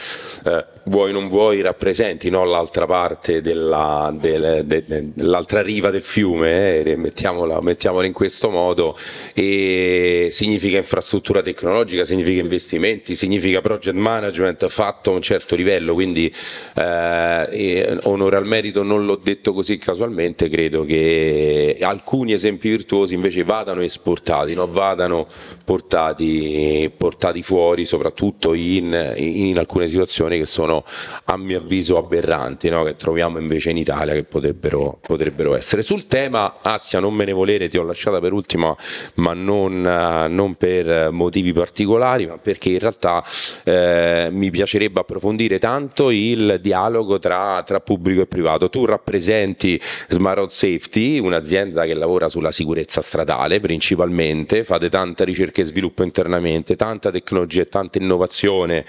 eh, vuoi o non vuoi rappresenti no, l'altra parte, della, del, de, de, l'altra riva del fiume, eh, mettiamola, mettiamola, in questo modo, e significa infrastruttura tecnologica, significa investimenti, significa project management fatto a un certo livello, quindi eh, eh onore al merito non l'ho detto così casualmente, credo che alcuni esempi virtuosi invece vadano esportati, no? vadano portati portati fuori soprattutto in, in, alcune situazioni che sono a mio avviso aberranti, no? che troviamo invece in Italia che potrebbero, potrebbero essere. Sul tema Assia non me ne volere, ti ho lasciata per ultima, ma non, non per motivi particolari, ma perché in realtà eh, mi piacerebbe approfondire tanto il dialogo tra, tra pubblico e privato. Tu rappresenti Smart Road Safety, un'azienda che lavora sulla sicurezza stradale principalmente, fate tanta ricerca e sviluppo internamente, tanta tecnologia e tanta innovazione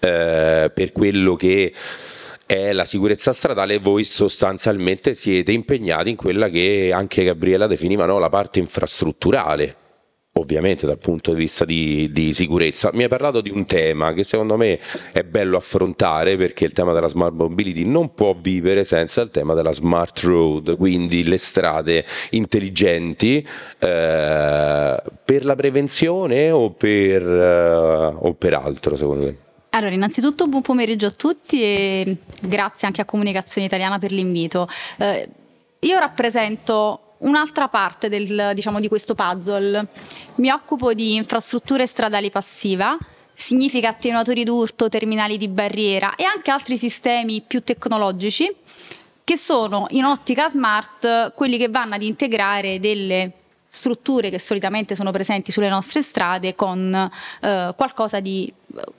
eh, per quello che è la sicurezza stradale, e voi sostanzialmente siete impegnati in quella che anche Gabriella definiva no, la parte infrastrutturale ovviamente dal punto di vista di, di, sicurezza. Mi hai parlato di un tema che secondo me è bello affrontare perché il tema della smart mobility non può vivere senza il tema della smart road, quindi le strade intelligenti eh, per la prevenzione o per, eh, o per altro secondo te? Allora, innanzitutto buon pomeriggio a tutti e grazie anche a Comunicazione Italiana per l'invito. Eh, io rappresento un'altra parte del, diciamo, di questo puzzle. Mi occupo di infrastrutture stradali passiva, significa attenuatori d'urto, terminali di barriera e anche altri sistemi più tecnologici che sono in ottica smart quelli che vanno ad integrare delle strutture che solitamente sono presenti sulle nostre strade con eh, qualcosa di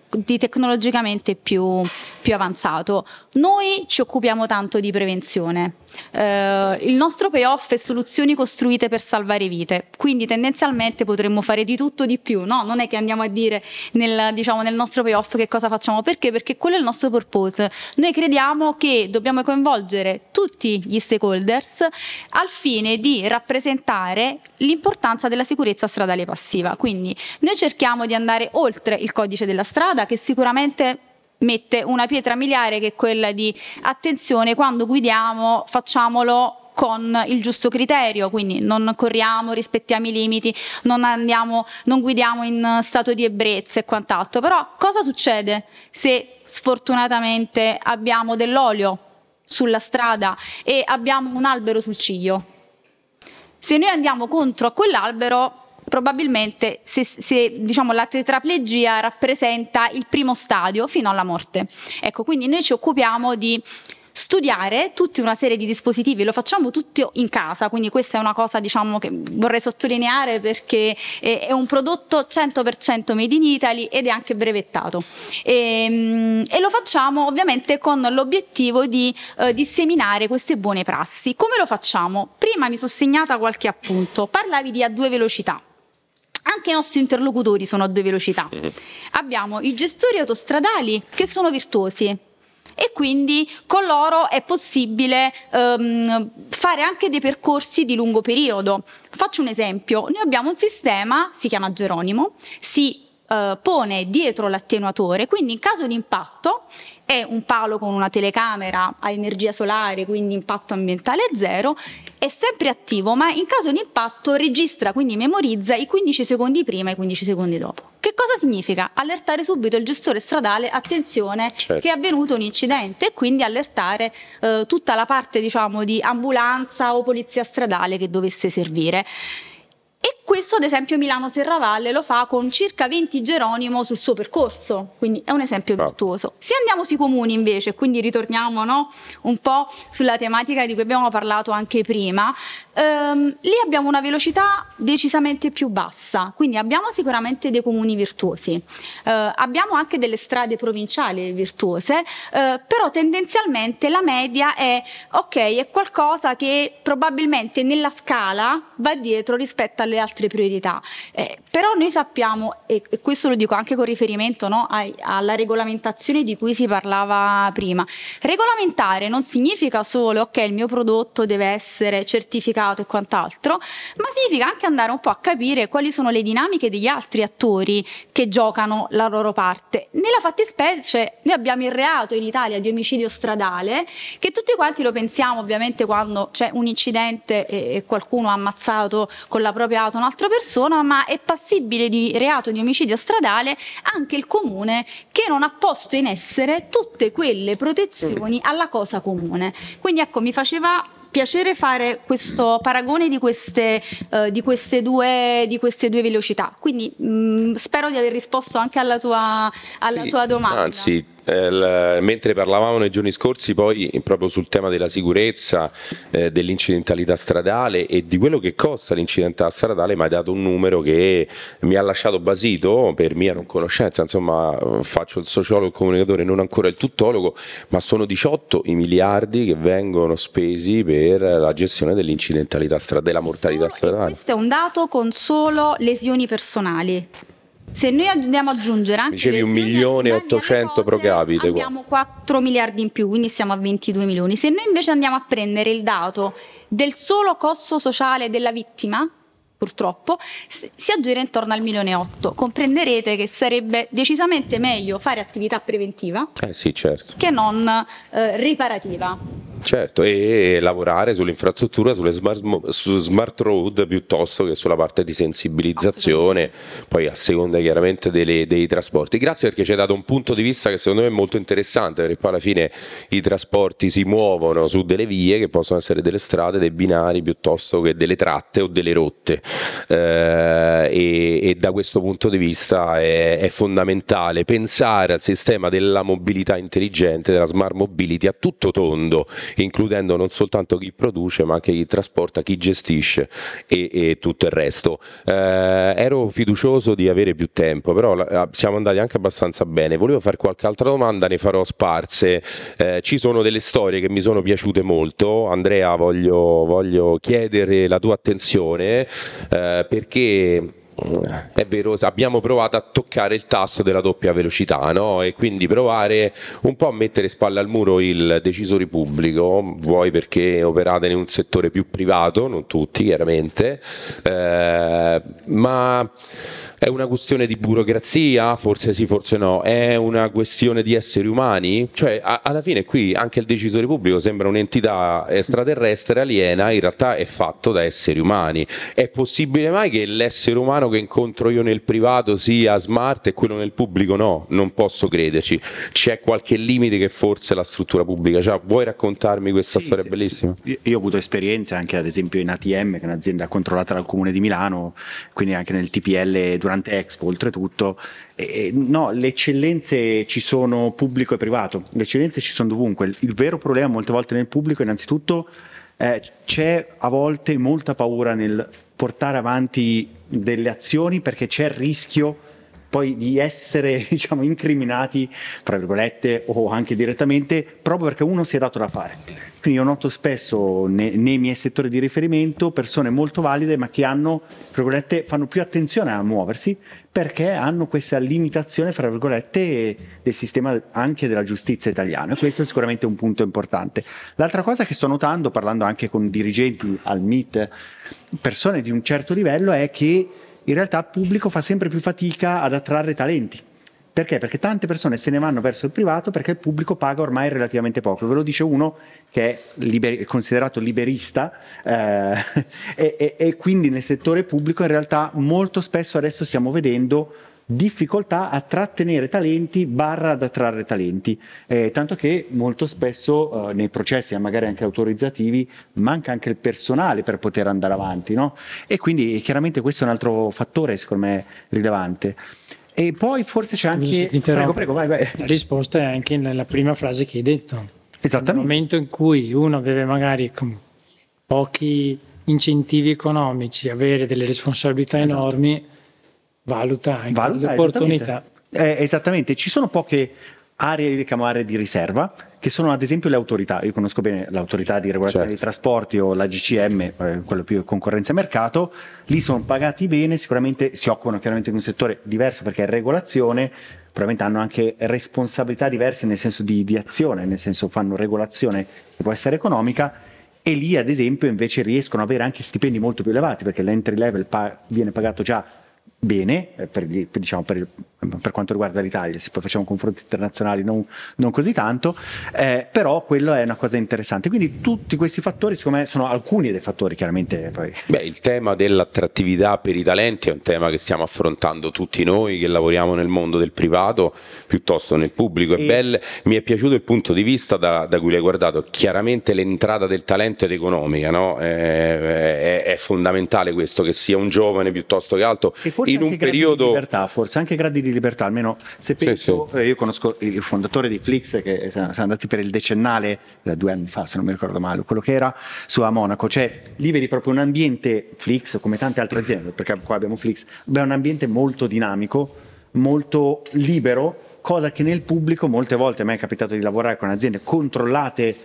di tecnologicamente più, più, avanzato. Noi ci occupiamo tanto di prevenzione. Eh, il nostro payoff è soluzioni costruite per salvare vite, quindi tendenzialmente potremmo fare di tutto di più, no? Non è che andiamo a dire nel, diciamo, nel nostro payoff che cosa facciamo, perché? Perché quello è il nostro purpose. Noi crediamo che dobbiamo coinvolgere tutti gli stakeholders al fine di rappresentare l'importanza della sicurezza stradale passiva. Quindi noi cerchiamo di andare oltre il codice della strada che sicuramente mette una pietra miliare che è quella di attenzione quando guidiamo facciamolo con il giusto criterio, quindi non corriamo, rispettiamo i limiti, non, andiamo, non guidiamo in stato di ebbrezza e quant'altro. Però cosa succede se sfortunatamente abbiamo dell'olio sulla strada e abbiamo un albero sul ciglio? Se noi andiamo contro a quell'albero probabilmente se, se, diciamo, la tetraplegia rappresenta il primo stadio fino alla morte. Ecco, quindi noi ci occupiamo di studiare tutta una serie di dispositivi, lo facciamo tutti in casa, quindi questa è una cosa diciamo, che vorrei sottolineare perché è un prodotto 100% made in Italy ed è anche brevettato e, ehm, e lo facciamo ovviamente con l'obiettivo di eh, disseminare queste buone prassi. Come lo facciamo? Prima mi sono segnata qualche appunto, parlavi di a due velocità anche i nostri interlocutori sono a due velocità. Mm-hmm. Abbiamo i gestori autostradali che sono virtuosi, e quindi con loro è possibile um, fare anche dei percorsi di lungo periodo. Faccio un esempio, noi abbiamo un sistema, si chiama Geronimo, si eh, pone dietro l'attenuatore, quindi in caso di impatto è un palo con una telecamera a energia solare, quindi impatto ambientale zero, è sempre attivo, ma in caso di impatto registra, quindi memorizza i 15 secondi prima e i 15 secondi dopo. Che cosa significa? Allertare subito il gestore stradale, attenzione certo. che è avvenuto un incidente e quindi allertare eh, tutta la parte diciamo, di ambulanza o polizia stradale che dovesse servire. E questo ad esempio Milano Serravalle lo fa con circa 20 Geronimo sul suo percorso, quindi è un esempio virtuoso. Se andiamo sui comuni invece, quindi ritorniamo no, un po' sulla tematica di cui abbiamo parlato anche prima, ehm, lì abbiamo una velocità decisamente più bassa, quindi abbiamo sicuramente dei comuni virtuosi, eh, abbiamo anche delle strade provinciali virtuose, eh, però tendenzialmente la media è ok, è qualcosa che probabilmente nella scala va dietro rispetto alle altre altre priorità. Eh, però noi sappiamo, e, questo lo dico anche con riferimento no, a, alla regolamentazione di cui si parlava prima, regolamentare non significa solo ok il mio prodotto deve essere certificato e quant'altro, ma significa anche andare un po' a capire quali sono le dinamiche degli altri attori che giocano la loro parte. Nella fattispecie noi abbiamo il reato in Italia di omicidio stradale, che tutti quanti lo pensiamo ovviamente quando c'è un incidente e qualcuno ha ammazzato con la propria auto una un'altra persona, ma è passibile di reato di omicidio stradale anche il comune che non ha posto in essere tutte quelle protezioni mm. alla cosa comune. Quindi ecco, mi faceva piacere fare questo paragone di queste, uh, di queste, due, di queste due velocità. Quindi mh, mm, spero di aver risposto anche alla tua, alla sì, tua domanda. Anzi, eh, mentre parlavamo nei giorni scorsi poi proprio sul tema della sicurezza, eh, dell'incidentalità stradale e di quello che costa l'incidentalità stradale mi hai dato un numero che mi ha lasciato basito per mia non conoscenza, insomma faccio il sociologo, e il comunicatore, non ancora il tuttologo, ma sono 18 i miliardi che vengono spesi per la gestione dell'incidentalità stradale, della mortalità stradale. questo è un dato con solo lesioni personali. Se noi andiamo ad aggiungere anche... Dicevi un milione e 800 pro capite. Abbiamo 4 miliardi in più, quindi siamo a 22 milioni. Se noi invece andiamo a prendere il dato del solo costo sociale della vittima, purtroppo, si aggira intorno al milione e 8. Comprenderete che sarebbe decisamente meglio fare attività preventiva eh sì, certo. che non eh, riparativa. Certo, e lavorare sull'infrastruttura, sulle smart, su smart road piuttosto che sulla parte di sensibilizzazione, poi a seconda chiaramente delle, dei trasporti. Grazie perché ci hai dato un punto di vista che secondo me è molto interessante, perché poi alla fine i trasporti si muovono su delle vie che possono essere delle strade, dei binari piuttosto che delle tratte o delle rotte. Eh, e, e, da questo punto di vista è, è fondamentale pensare al sistema della mobilità intelligente, della smart mobility a tutto tondo includendo non soltanto chi produce ma anche chi trasporta, chi gestisce e, e tutto il resto. Eh, ero fiducioso di avere più tempo, però la, ah, siamo andati anche abbastanza bene. Volevo fare qualche altra domanda, ne farò sparse. Eh, ci sono delle storie che mi sono piaciute molto. Andrea, voglio, voglio chiedere la tua attenzione eh, perché è vero, abbiamo provato a toccare il tasto della doppia velocità no? e quindi provare un po' a mettere spalle al muro il decisore pubblico, vuoi perché operate in un settore più privato, non tutti chiaramente, eh, ma è una questione di burocrazia, forse sì, forse no, è una questione di esseri umani, cioè a, alla fine qui anche il decisore pubblico sembra un'entità extraterrestre, aliena, in realtà è fatto da esseri umani. È possibile mai che l'essere umano che incontro io nel privato sia smart e quello nel pubblico no, non posso crederci. C'è qualche limite che forse la struttura pubblica ha. Vuoi raccontarmi questa sì, storia sì, bellissima? Sì. Io ho avuto esperienze anche ad esempio in ATM, che è un'azienda controllata dal Comune di Milano, quindi anche nel TPL durante Expo oltretutto. no, le eccellenze ci sono pubblico e privato, le eccellenze ci sono dovunque. Il vero problema molte volte nel pubblico è innanzitutto eh, c'è a volte molta paura nel portare avanti delle azioni perché c'è il rischio poi di essere diciamo, incriminati, fra virgolette, o anche direttamente, proprio perché uno si è dato da fare. Quindi io noto spesso nei, nei miei settori di riferimento persone molto valide ma che hanno, fra virgolette, fanno più attenzione a muoversi perché hanno questa limitazione, fra virgolette, del sistema anche della giustizia italiana. questo è sicuramente un punto importante. L'altra cosa che sto notando, parlando anche con dirigenti al MIT, persone di un certo livello, è che in realtà il pubblico fa sempre più fatica ad attrarre talenti perché? Perché tante persone se ne vanno verso il privato perché il pubblico paga ormai relativamente poco. Ve lo dice uno che è liber- considerato liberista eh, e, e, e quindi nel settore pubblico in realtà molto spesso adesso stiamo vedendo difficoltà a trattenere talenti barra ad attrarre talenti, eh, tanto che molto spesso eh, nei processi, eh, magari anche autorizzativi, manca anche il personale per poter andare avanti, no? E quindi chiaramente questo è un altro fattore secondo me rilevante. E poi forse c'è anche... Prego, prego, vai, vai. La risposta è anche nella prima frase che hai detto. Esattamente. Nel momento in cui uno aveva magari pochi incentivi economici, avere delle responsabilità esatto. enormi, valuta anche valuta, le opportunità. Esattamente. Eh, esattamente, ci sono poche aree di camare di riserva, che sono ad esempio le autorità. Io conosco bene l'autorità di regolazione certo. dei trasporti o la GCM, eh, quello più concorrenza e mercato, lì sono pagati bene, sicuramente si occupano chiaramente di un settore diverso perché è regolazione, probabilmente hanno anche responsabilità diverse nel senso di, di azione, nel senso fanno regolazione che può essere economica e lì ad esempio invece riescono ad avere anche stipendi molto più elevati perché l'entry level pa- viene pagato già bene eh, per, per, diciamo, per il per quanto riguarda l'Italia, se poi facciamo confronti internazionali non, non così tanto, eh, però quello è una cosa interessante. Quindi tutti questi fattori, secondo me, sono alcuni dei fattori chiaramente. Poi. Beh, il tema dell'attrattività per i talenti è un tema che stiamo affrontando tutti noi che lavoriamo nel mondo del privato piuttosto nel pubblico. È Bel, mi è piaciuto il punto di vista da, da cui l'hai guardato, chiaramente l'entrata del talento ed economica, no? è, eh, eh, è, è, fondamentale questo, che sia un giovane piuttosto che altro, in un periodo... Di libertà, forse anche gradi di di libertà, almeno se penso, sì, sì. Eh, io conosco il fondatore di Flix che eh, sono andati per il decennale eh, due anni fa, se non mi ricordo male, quello che era su a Monaco, cioè lì vedi proprio un ambiente Flix come tante altre aziende, perché qua abbiamo Flix, è un ambiente molto dinamico, molto libero, cosa che nel pubblico molte volte a me è capitato di lavorare con aziende controllate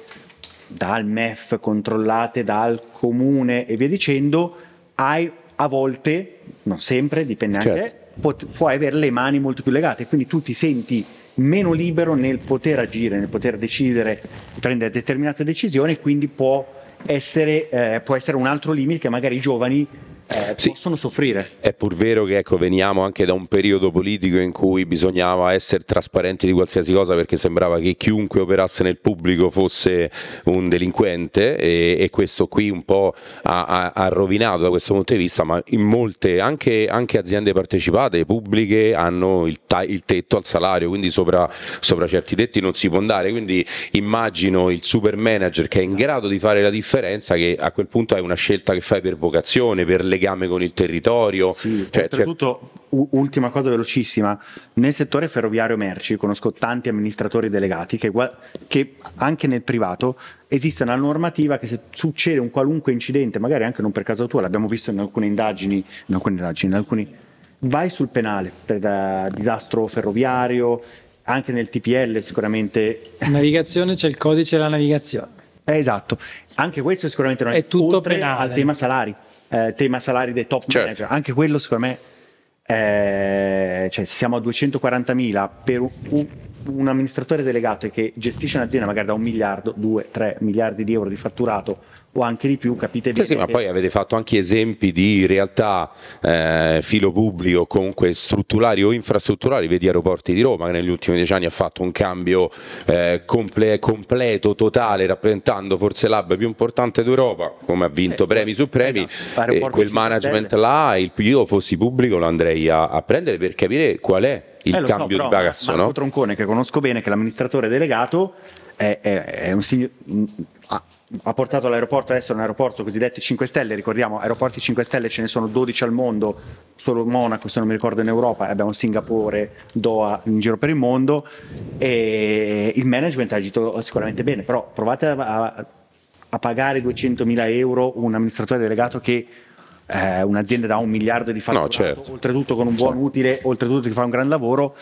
dal MEF, controllate dal comune e via dicendo, hai a volte, non sempre, dipende anche certo pot- puoi avere le mani molto più legate, quindi tu ti senti meno libero nel poter agire, nel poter decidere, prendere determinate decisioni, quindi può essere, eh, può essere un altro limite che magari i giovani eh, sì. possono soffrire. È pur vero che ecco, veniamo anche da un periodo politico in cui bisognava essere trasparenti di qualsiasi cosa perché sembrava che chiunque operasse nel pubblico fosse un delinquente e, e questo qui un po' ha, ha, ha, rovinato da questo punto di vista, ma in molte, anche, anche aziende partecipate pubbliche hanno il, ta- il, tetto al salario, quindi sopra, sopra certi tetti non si può andare, quindi immagino il super manager che è in esatto. grado di fare la differenza che a quel punto è una scelta che fai per vocazione, per le legame con il territorio. Sì, cioè, soprattutto cioè... ultima cosa velocissima, nel settore ferroviario merci conosco tanti amministratori delegati che, che anche nel privato esiste una normativa che se succede un qualunque incidente, magari anche non per caso tuo, l'abbiamo visto in alcune indagini, in alcune indagini, in alcuni... Vai sul penale per uh, disastro ferroviario, anche nel TPL sicuramente. Navigazione c'è il codice della navigazione. Eh, esatto, anche questo sicuramente non è, è tutto oltre penale. al tema salari eh, tema salari dei top certo. manager, anche quello secondo me, eh, cioè siamo a 240.000 per un, un, amministratore delegato che gestisce un'azienda magari da un miliardo, due, tre miliardi di euro di fatturato o anche di più, capite bene. Sì, sì, ma poi avete fatto anche esempi di realtà eh, filo pubblico comunque strutturali o infrastrutturali, vedi Aeroporti di Roma che negli ultimi dieci anni ha fatto un cambio eh, comple completo, totale, rappresentando forse l'hub più importante d'Europa, come ha vinto eh, premi su premi, esatto. e eh, quel management stelle. là, io fossi pubblico lo andrei a, a prendere per capire qual è il eh, cambio so, di bagasso. Marco no? Troncone, che conosco bene, che è l'amministratore delegato, è, è, è un signore mm, ha portato l'aeroporto adesso essere un aeroporto cosiddetto 5 Stelle, ricordiamo aeroporti 5 Stelle ce ne sono 12 al mondo, solo Monaco se non mi ricordo in Europa, abbiamo Singapore, Doha in giro per il mondo e il management ha agito sicuramente bene, però provate a, a pagare 200.000 euro un amministratore delegato che eh, un'azienda da un miliardo di fatturato, no, certo. oltretutto con un buon certo. utile, oltretutto che fa un gran lavoro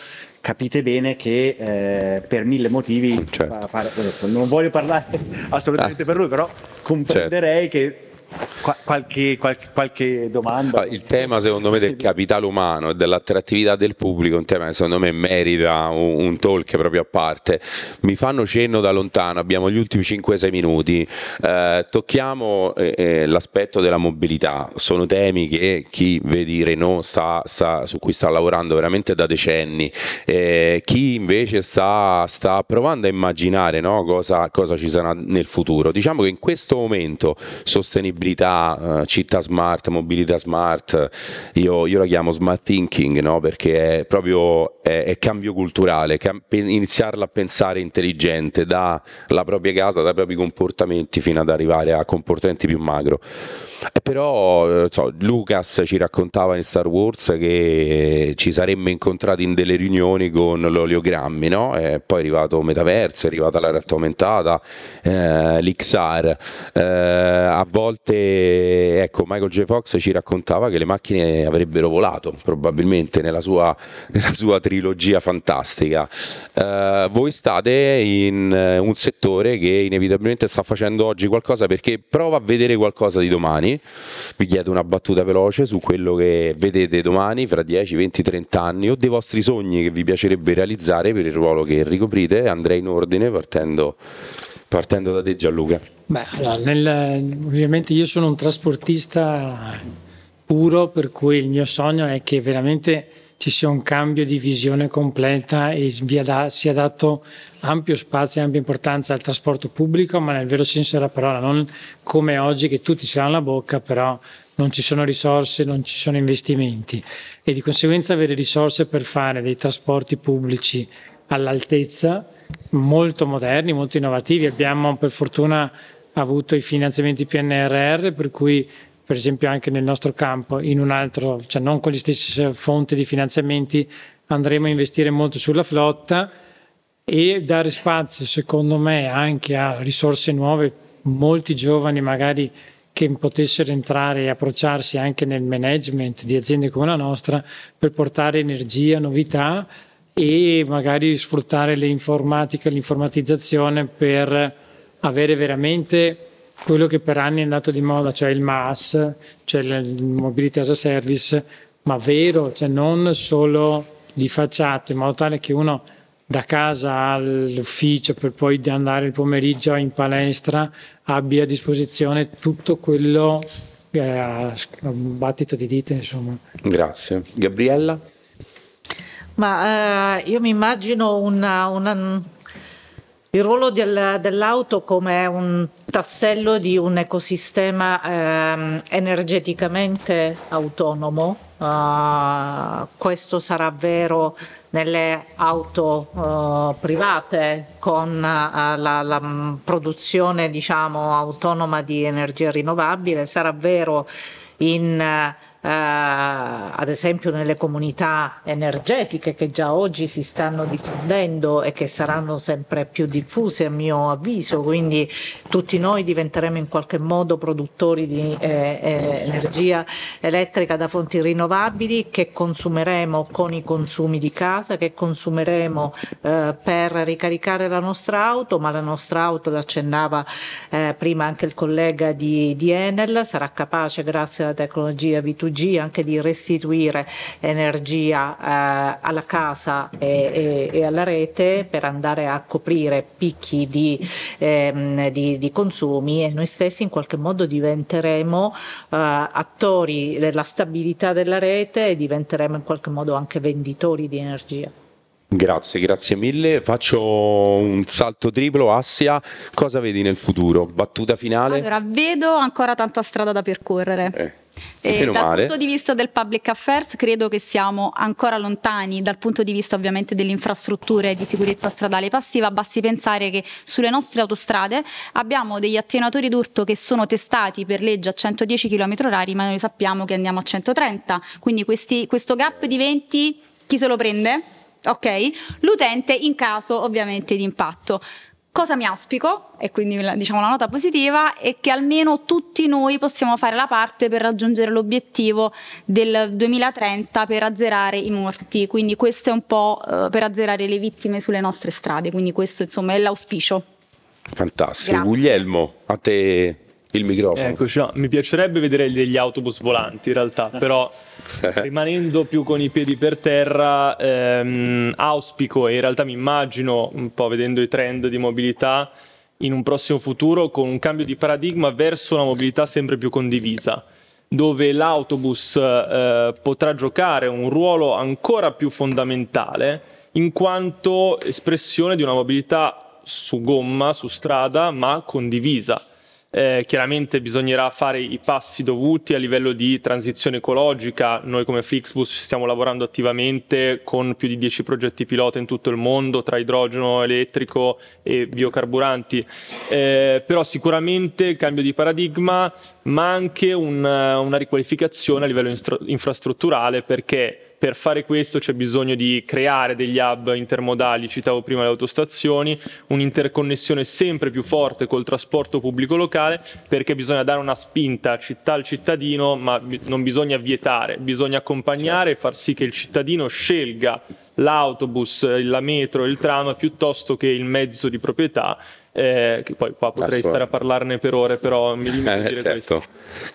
capite bene che eh, per mille motivi certo. fa, fa, non voglio parlare assolutamente ah. per lui, però comprenderei certo. che Qualche, qualche, qualche, domanda? Il tema secondo me del capitale umano e dell'attrattività del pubblico è un tema che secondo me merita un, un, talk proprio a parte. Mi fanno cenno da lontano, abbiamo gli ultimi 5-6 minuti, eh, tocchiamo eh, eh, l'aspetto della mobilità, sono temi che chi vedi Renault sta, sta, su cui sta lavorando veramente da decenni, eh, chi invece sta, sta, provando a immaginare no, cosa, cosa ci sarà nel futuro. Diciamo che in questo momento sostenibilità mobilità, eh, città smart, mobilità smart, io, io la chiamo smart thinking no? perché è proprio è, è cambio culturale, cam- iniziarla a pensare intelligente dalla propria casa, dai propri comportamenti fino ad arrivare a comportamenti più macro. E eh, però eh, so, Lucas ci raccontava in Star Wars che ci saremmo incontrati in delle riunioni con l'oliogrammi, no? poi è arrivato Metaverso, è arrivata la realtà aumentata, eh, l'XR, eh, a volte e ecco, Michael J. Fox ci raccontava che le macchine avrebbero volato probabilmente nella sua, nella sua trilogia fantastica. Eh, voi state in eh, un settore che inevitabilmente sta facendo oggi qualcosa perché prova a vedere qualcosa di domani. Vi chiedo una battuta veloce su quello che vedete domani, fra 10, 20, 30 anni, o dei vostri sogni che vi piacerebbe realizzare per il ruolo che ricoprite. Andrei in ordine partendo, partendo da te, Gianluca. Beh, allora, nel, ovviamente io sono un trasportista puro, per cui il mio sogno è che veramente ci sia un cambio di visione completa e da, sia dato ampio spazio e ampia importanza al trasporto pubblico, ma nel vero senso della parola, non come oggi che tutti si danno la bocca, però non ci sono risorse, non ci sono investimenti e di conseguenza avere risorse per fare dei trasporti pubblici all'altezza, molto moderni, molto innovativi. Abbiamo per fortuna avuto i finanziamenti PNRR, per cui per esempio anche nel nostro campo, in un altro, cioè non con le stesse fonti di finanziamenti, andremo a investire molto sulla flotta e dare spazio, secondo me, anche a risorse nuove, molti giovani magari che potessero entrare e approcciarsi anche nel management di aziende come la nostra per portare energia, novità e magari sfruttare l'informatica, l'informatizzazione per avere veramente quello che per anni è andato di moda, cioè il MAS, cioè il Mobility as a Service, ma vero, cioè non solo di facciata, in modo tale che uno da casa all'ufficio per poi andare il pomeriggio in palestra abbia a disposizione tutto quello eh, a battito di dita insomma grazie Gabriella ma eh, io mi immagino una, una, il ruolo del, dell'auto come un tassello di un ecosistema ehm, energeticamente autonomo, uh, questo sarà vero nelle auto uh, private con uh, la, la, mm, produzione diciamo, autonoma di energia rinnovabile, sarà vero in eh, ad esempio nelle comunità energetiche che già oggi si stanno diffondendo e che saranno sempre più diffuse a mio avviso, quindi tutti noi diventeremo in qualche modo produttori di eh, eh, energia elettrica da fonti rinnovabili che consumeremo con i consumi di casa, che consumeremo eh, per ricaricare la nostra auto, ma la nostra auto, l'accennava eh, prima anche il collega di, di Enel, sarà capace grazie alla tecnologia V2G strategia anche di restituire energia eh, alla casa e, e, e, alla rete per andare a coprire picchi di, ehm, di, di consumi e noi stessi in qualche modo diventeremo eh, attori della stabilità della rete e diventeremo in qualche modo anche venditori di energia. Grazie, grazie mille. Faccio un salto triplo. Assia, cosa vedi nel futuro? Battuta finale? Allora, vedo ancora tanta strada da percorrere. Eh eh, dal male. punto di vista del public affairs credo che siamo ancora lontani dal punto di vista ovviamente delle infrastrutture di sicurezza stradale passiva, basti pensare che sulle nostre autostrade abbiamo degli attenuatori d'urto che sono testati per legge a 110 km h ma noi sappiamo che andiamo a 130, quindi questi, questo gap di 20 chi se lo prende? Ok? L'utente in caso ovviamente di impatto. Cosa mi auspico, e quindi diciamo la nota positiva, è che almeno tutti noi possiamo fare la parte per raggiungere l'obiettivo del 2030 per azzerare i morti, quindi questo è un po' eh, per azzerare le vittime sulle nostre strade, quindi questo insomma è l'auspicio. Fantastico. Grazie. Guglielmo, a te il microfono. Ecco, cioè, mi piacerebbe vedere degli autobus volanti in realtà, eh. però rimanendo più con i piedi per terra, ehm, auspico e in realtà mi immagino un po' vedendo i trend di mobilità in un prossimo futuro con un cambio di paradigma verso una mobilità sempre più condivisa dove l'autobus eh, potrà giocare un ruolo ancora più fondamentale in quanto espressione di una mobilità su gomma, su strada, ma condivisa eh, chiaramente bisognerà fare i passi dovuti a livello di transizione ecologica. Noi come Flixbus stiamo lavorando attivamente con più di 10 progetti pilota in tutto il mondo tra idrogeno elettrico e biocarburanti. Eh, però sicuramente cambio di paradigma, ma anche un, una riqualificazione a livello infrastrutturale perché per fare questo c'è bisogno di creare degli hub intermodali, citavo prima le autostazioni, un'interconnessione sempre più forte col trasporto pubblico locale perché bisogna dare una spinta città al cittadino, ma non bisogna vietare, bisogna accompagnare e far sì che il cittadino scelga l'autobus, la metro, il tram piuttosto che il mezzo di proprietà eh, che poi qua potrei Assoluto. stare a parlarne per ore, però mi limito eh, a dire eh, certo. questo.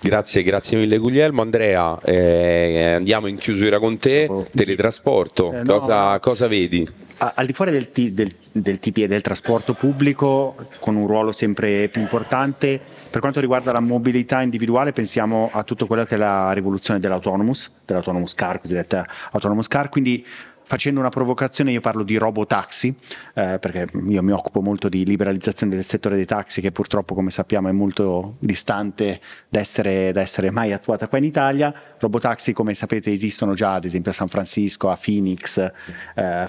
Grazie, grazie mille Guglielmo. Andrea, eh, andiamo in chiusura con te. Teletrasporto, eh, cosa, no. cosa, vedi? al di fuori del, t- del, del TP e del trasporto pubblico, con un ruolo sempre più importante, per quanto riguarda la mobilità individuale, pensiamo a tutto quello che è la rivoluzione dell'autonomous, dell'autonomous car, cosiddetta autonomous car, quindi facendo una provocazione io parlo di robotaxi, eh, perché io mi occupo molto di liberalizzazione del settore dei taxi che purtroppo come sappiamo è molto distante da essere, da essere mai attuata qua in Italia. Robotaxi come sapete esistono già ad esempio a San Francisco, a Phoenix, eh,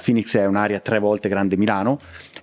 Phoenix è un'area tre volte grande Milano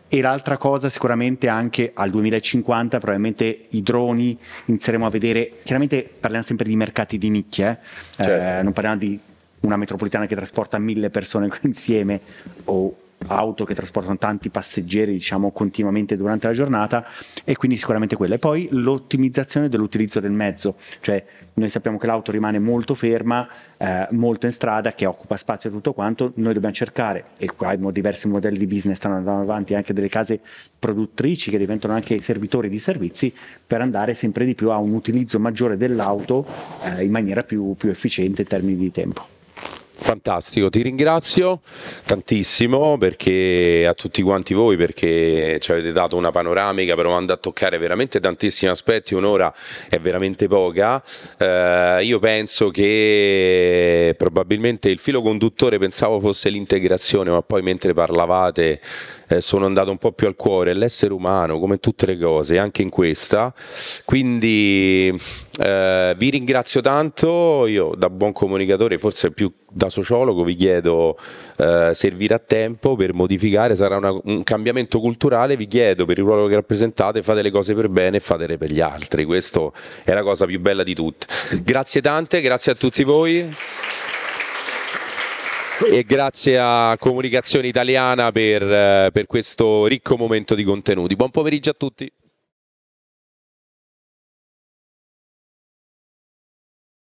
e l'altra cosa sicuramente anche al 2050 probabilmente i droni inizieremo a vedere, chiaramente parliamo sempre di mercati di nicchie, eh? certo. Eh, non parliamo di una metropolitana che trasporta mille persone insieme o auto che trasportano tanti passeggeri diciamo continuamente durante la giornata e quindi sicuramente quella e poi l'ottimizzazione dell'utilizzo del mezzo cioè noi sappiamo che l'auto rimane molto ferma eh, molto in strada che occupa spazio e tutto quanto noi dobbiamo cercare e qua diversi modelli di business stanno andando avanti anche delle case produttrici che diventano anche servitori di servizi per andare sempre di più a un utilizzo maggiore dell'auto eh, in maniera più, più efficiente in termini di tempo Fantastico, ti ringrazio tantissimo perché a tutti quanti voi perché ci avete dato una panoramica, provando a toccare veramente tantissimi aspetti, un'ora è veramente poca. Eh, io penso che probabilmente il filo conduttore pensavo fosse l'integrazione, ma poi mentre parlavate eh, sono andato un po' più al cuore, l'essere umano come tutte le cose, anche in questa. Quindi eh, vi ringrazio tanto, io da buon comunicatore, forse più da sociologo, vi chiedo eh, servirà tempo per modificare, sarà una, un cambiamento culturale, vi chiedo per il ruolo che rappresentate fate le cose per bene e fatele per gli altri, questa è la cosa più bella di tutte. Grazie tante, grazie a tutti voi e grazie a Comunicazione Italiana per, eh, per questo ricco momento di contenuti. Buon pomeriggio a tutti.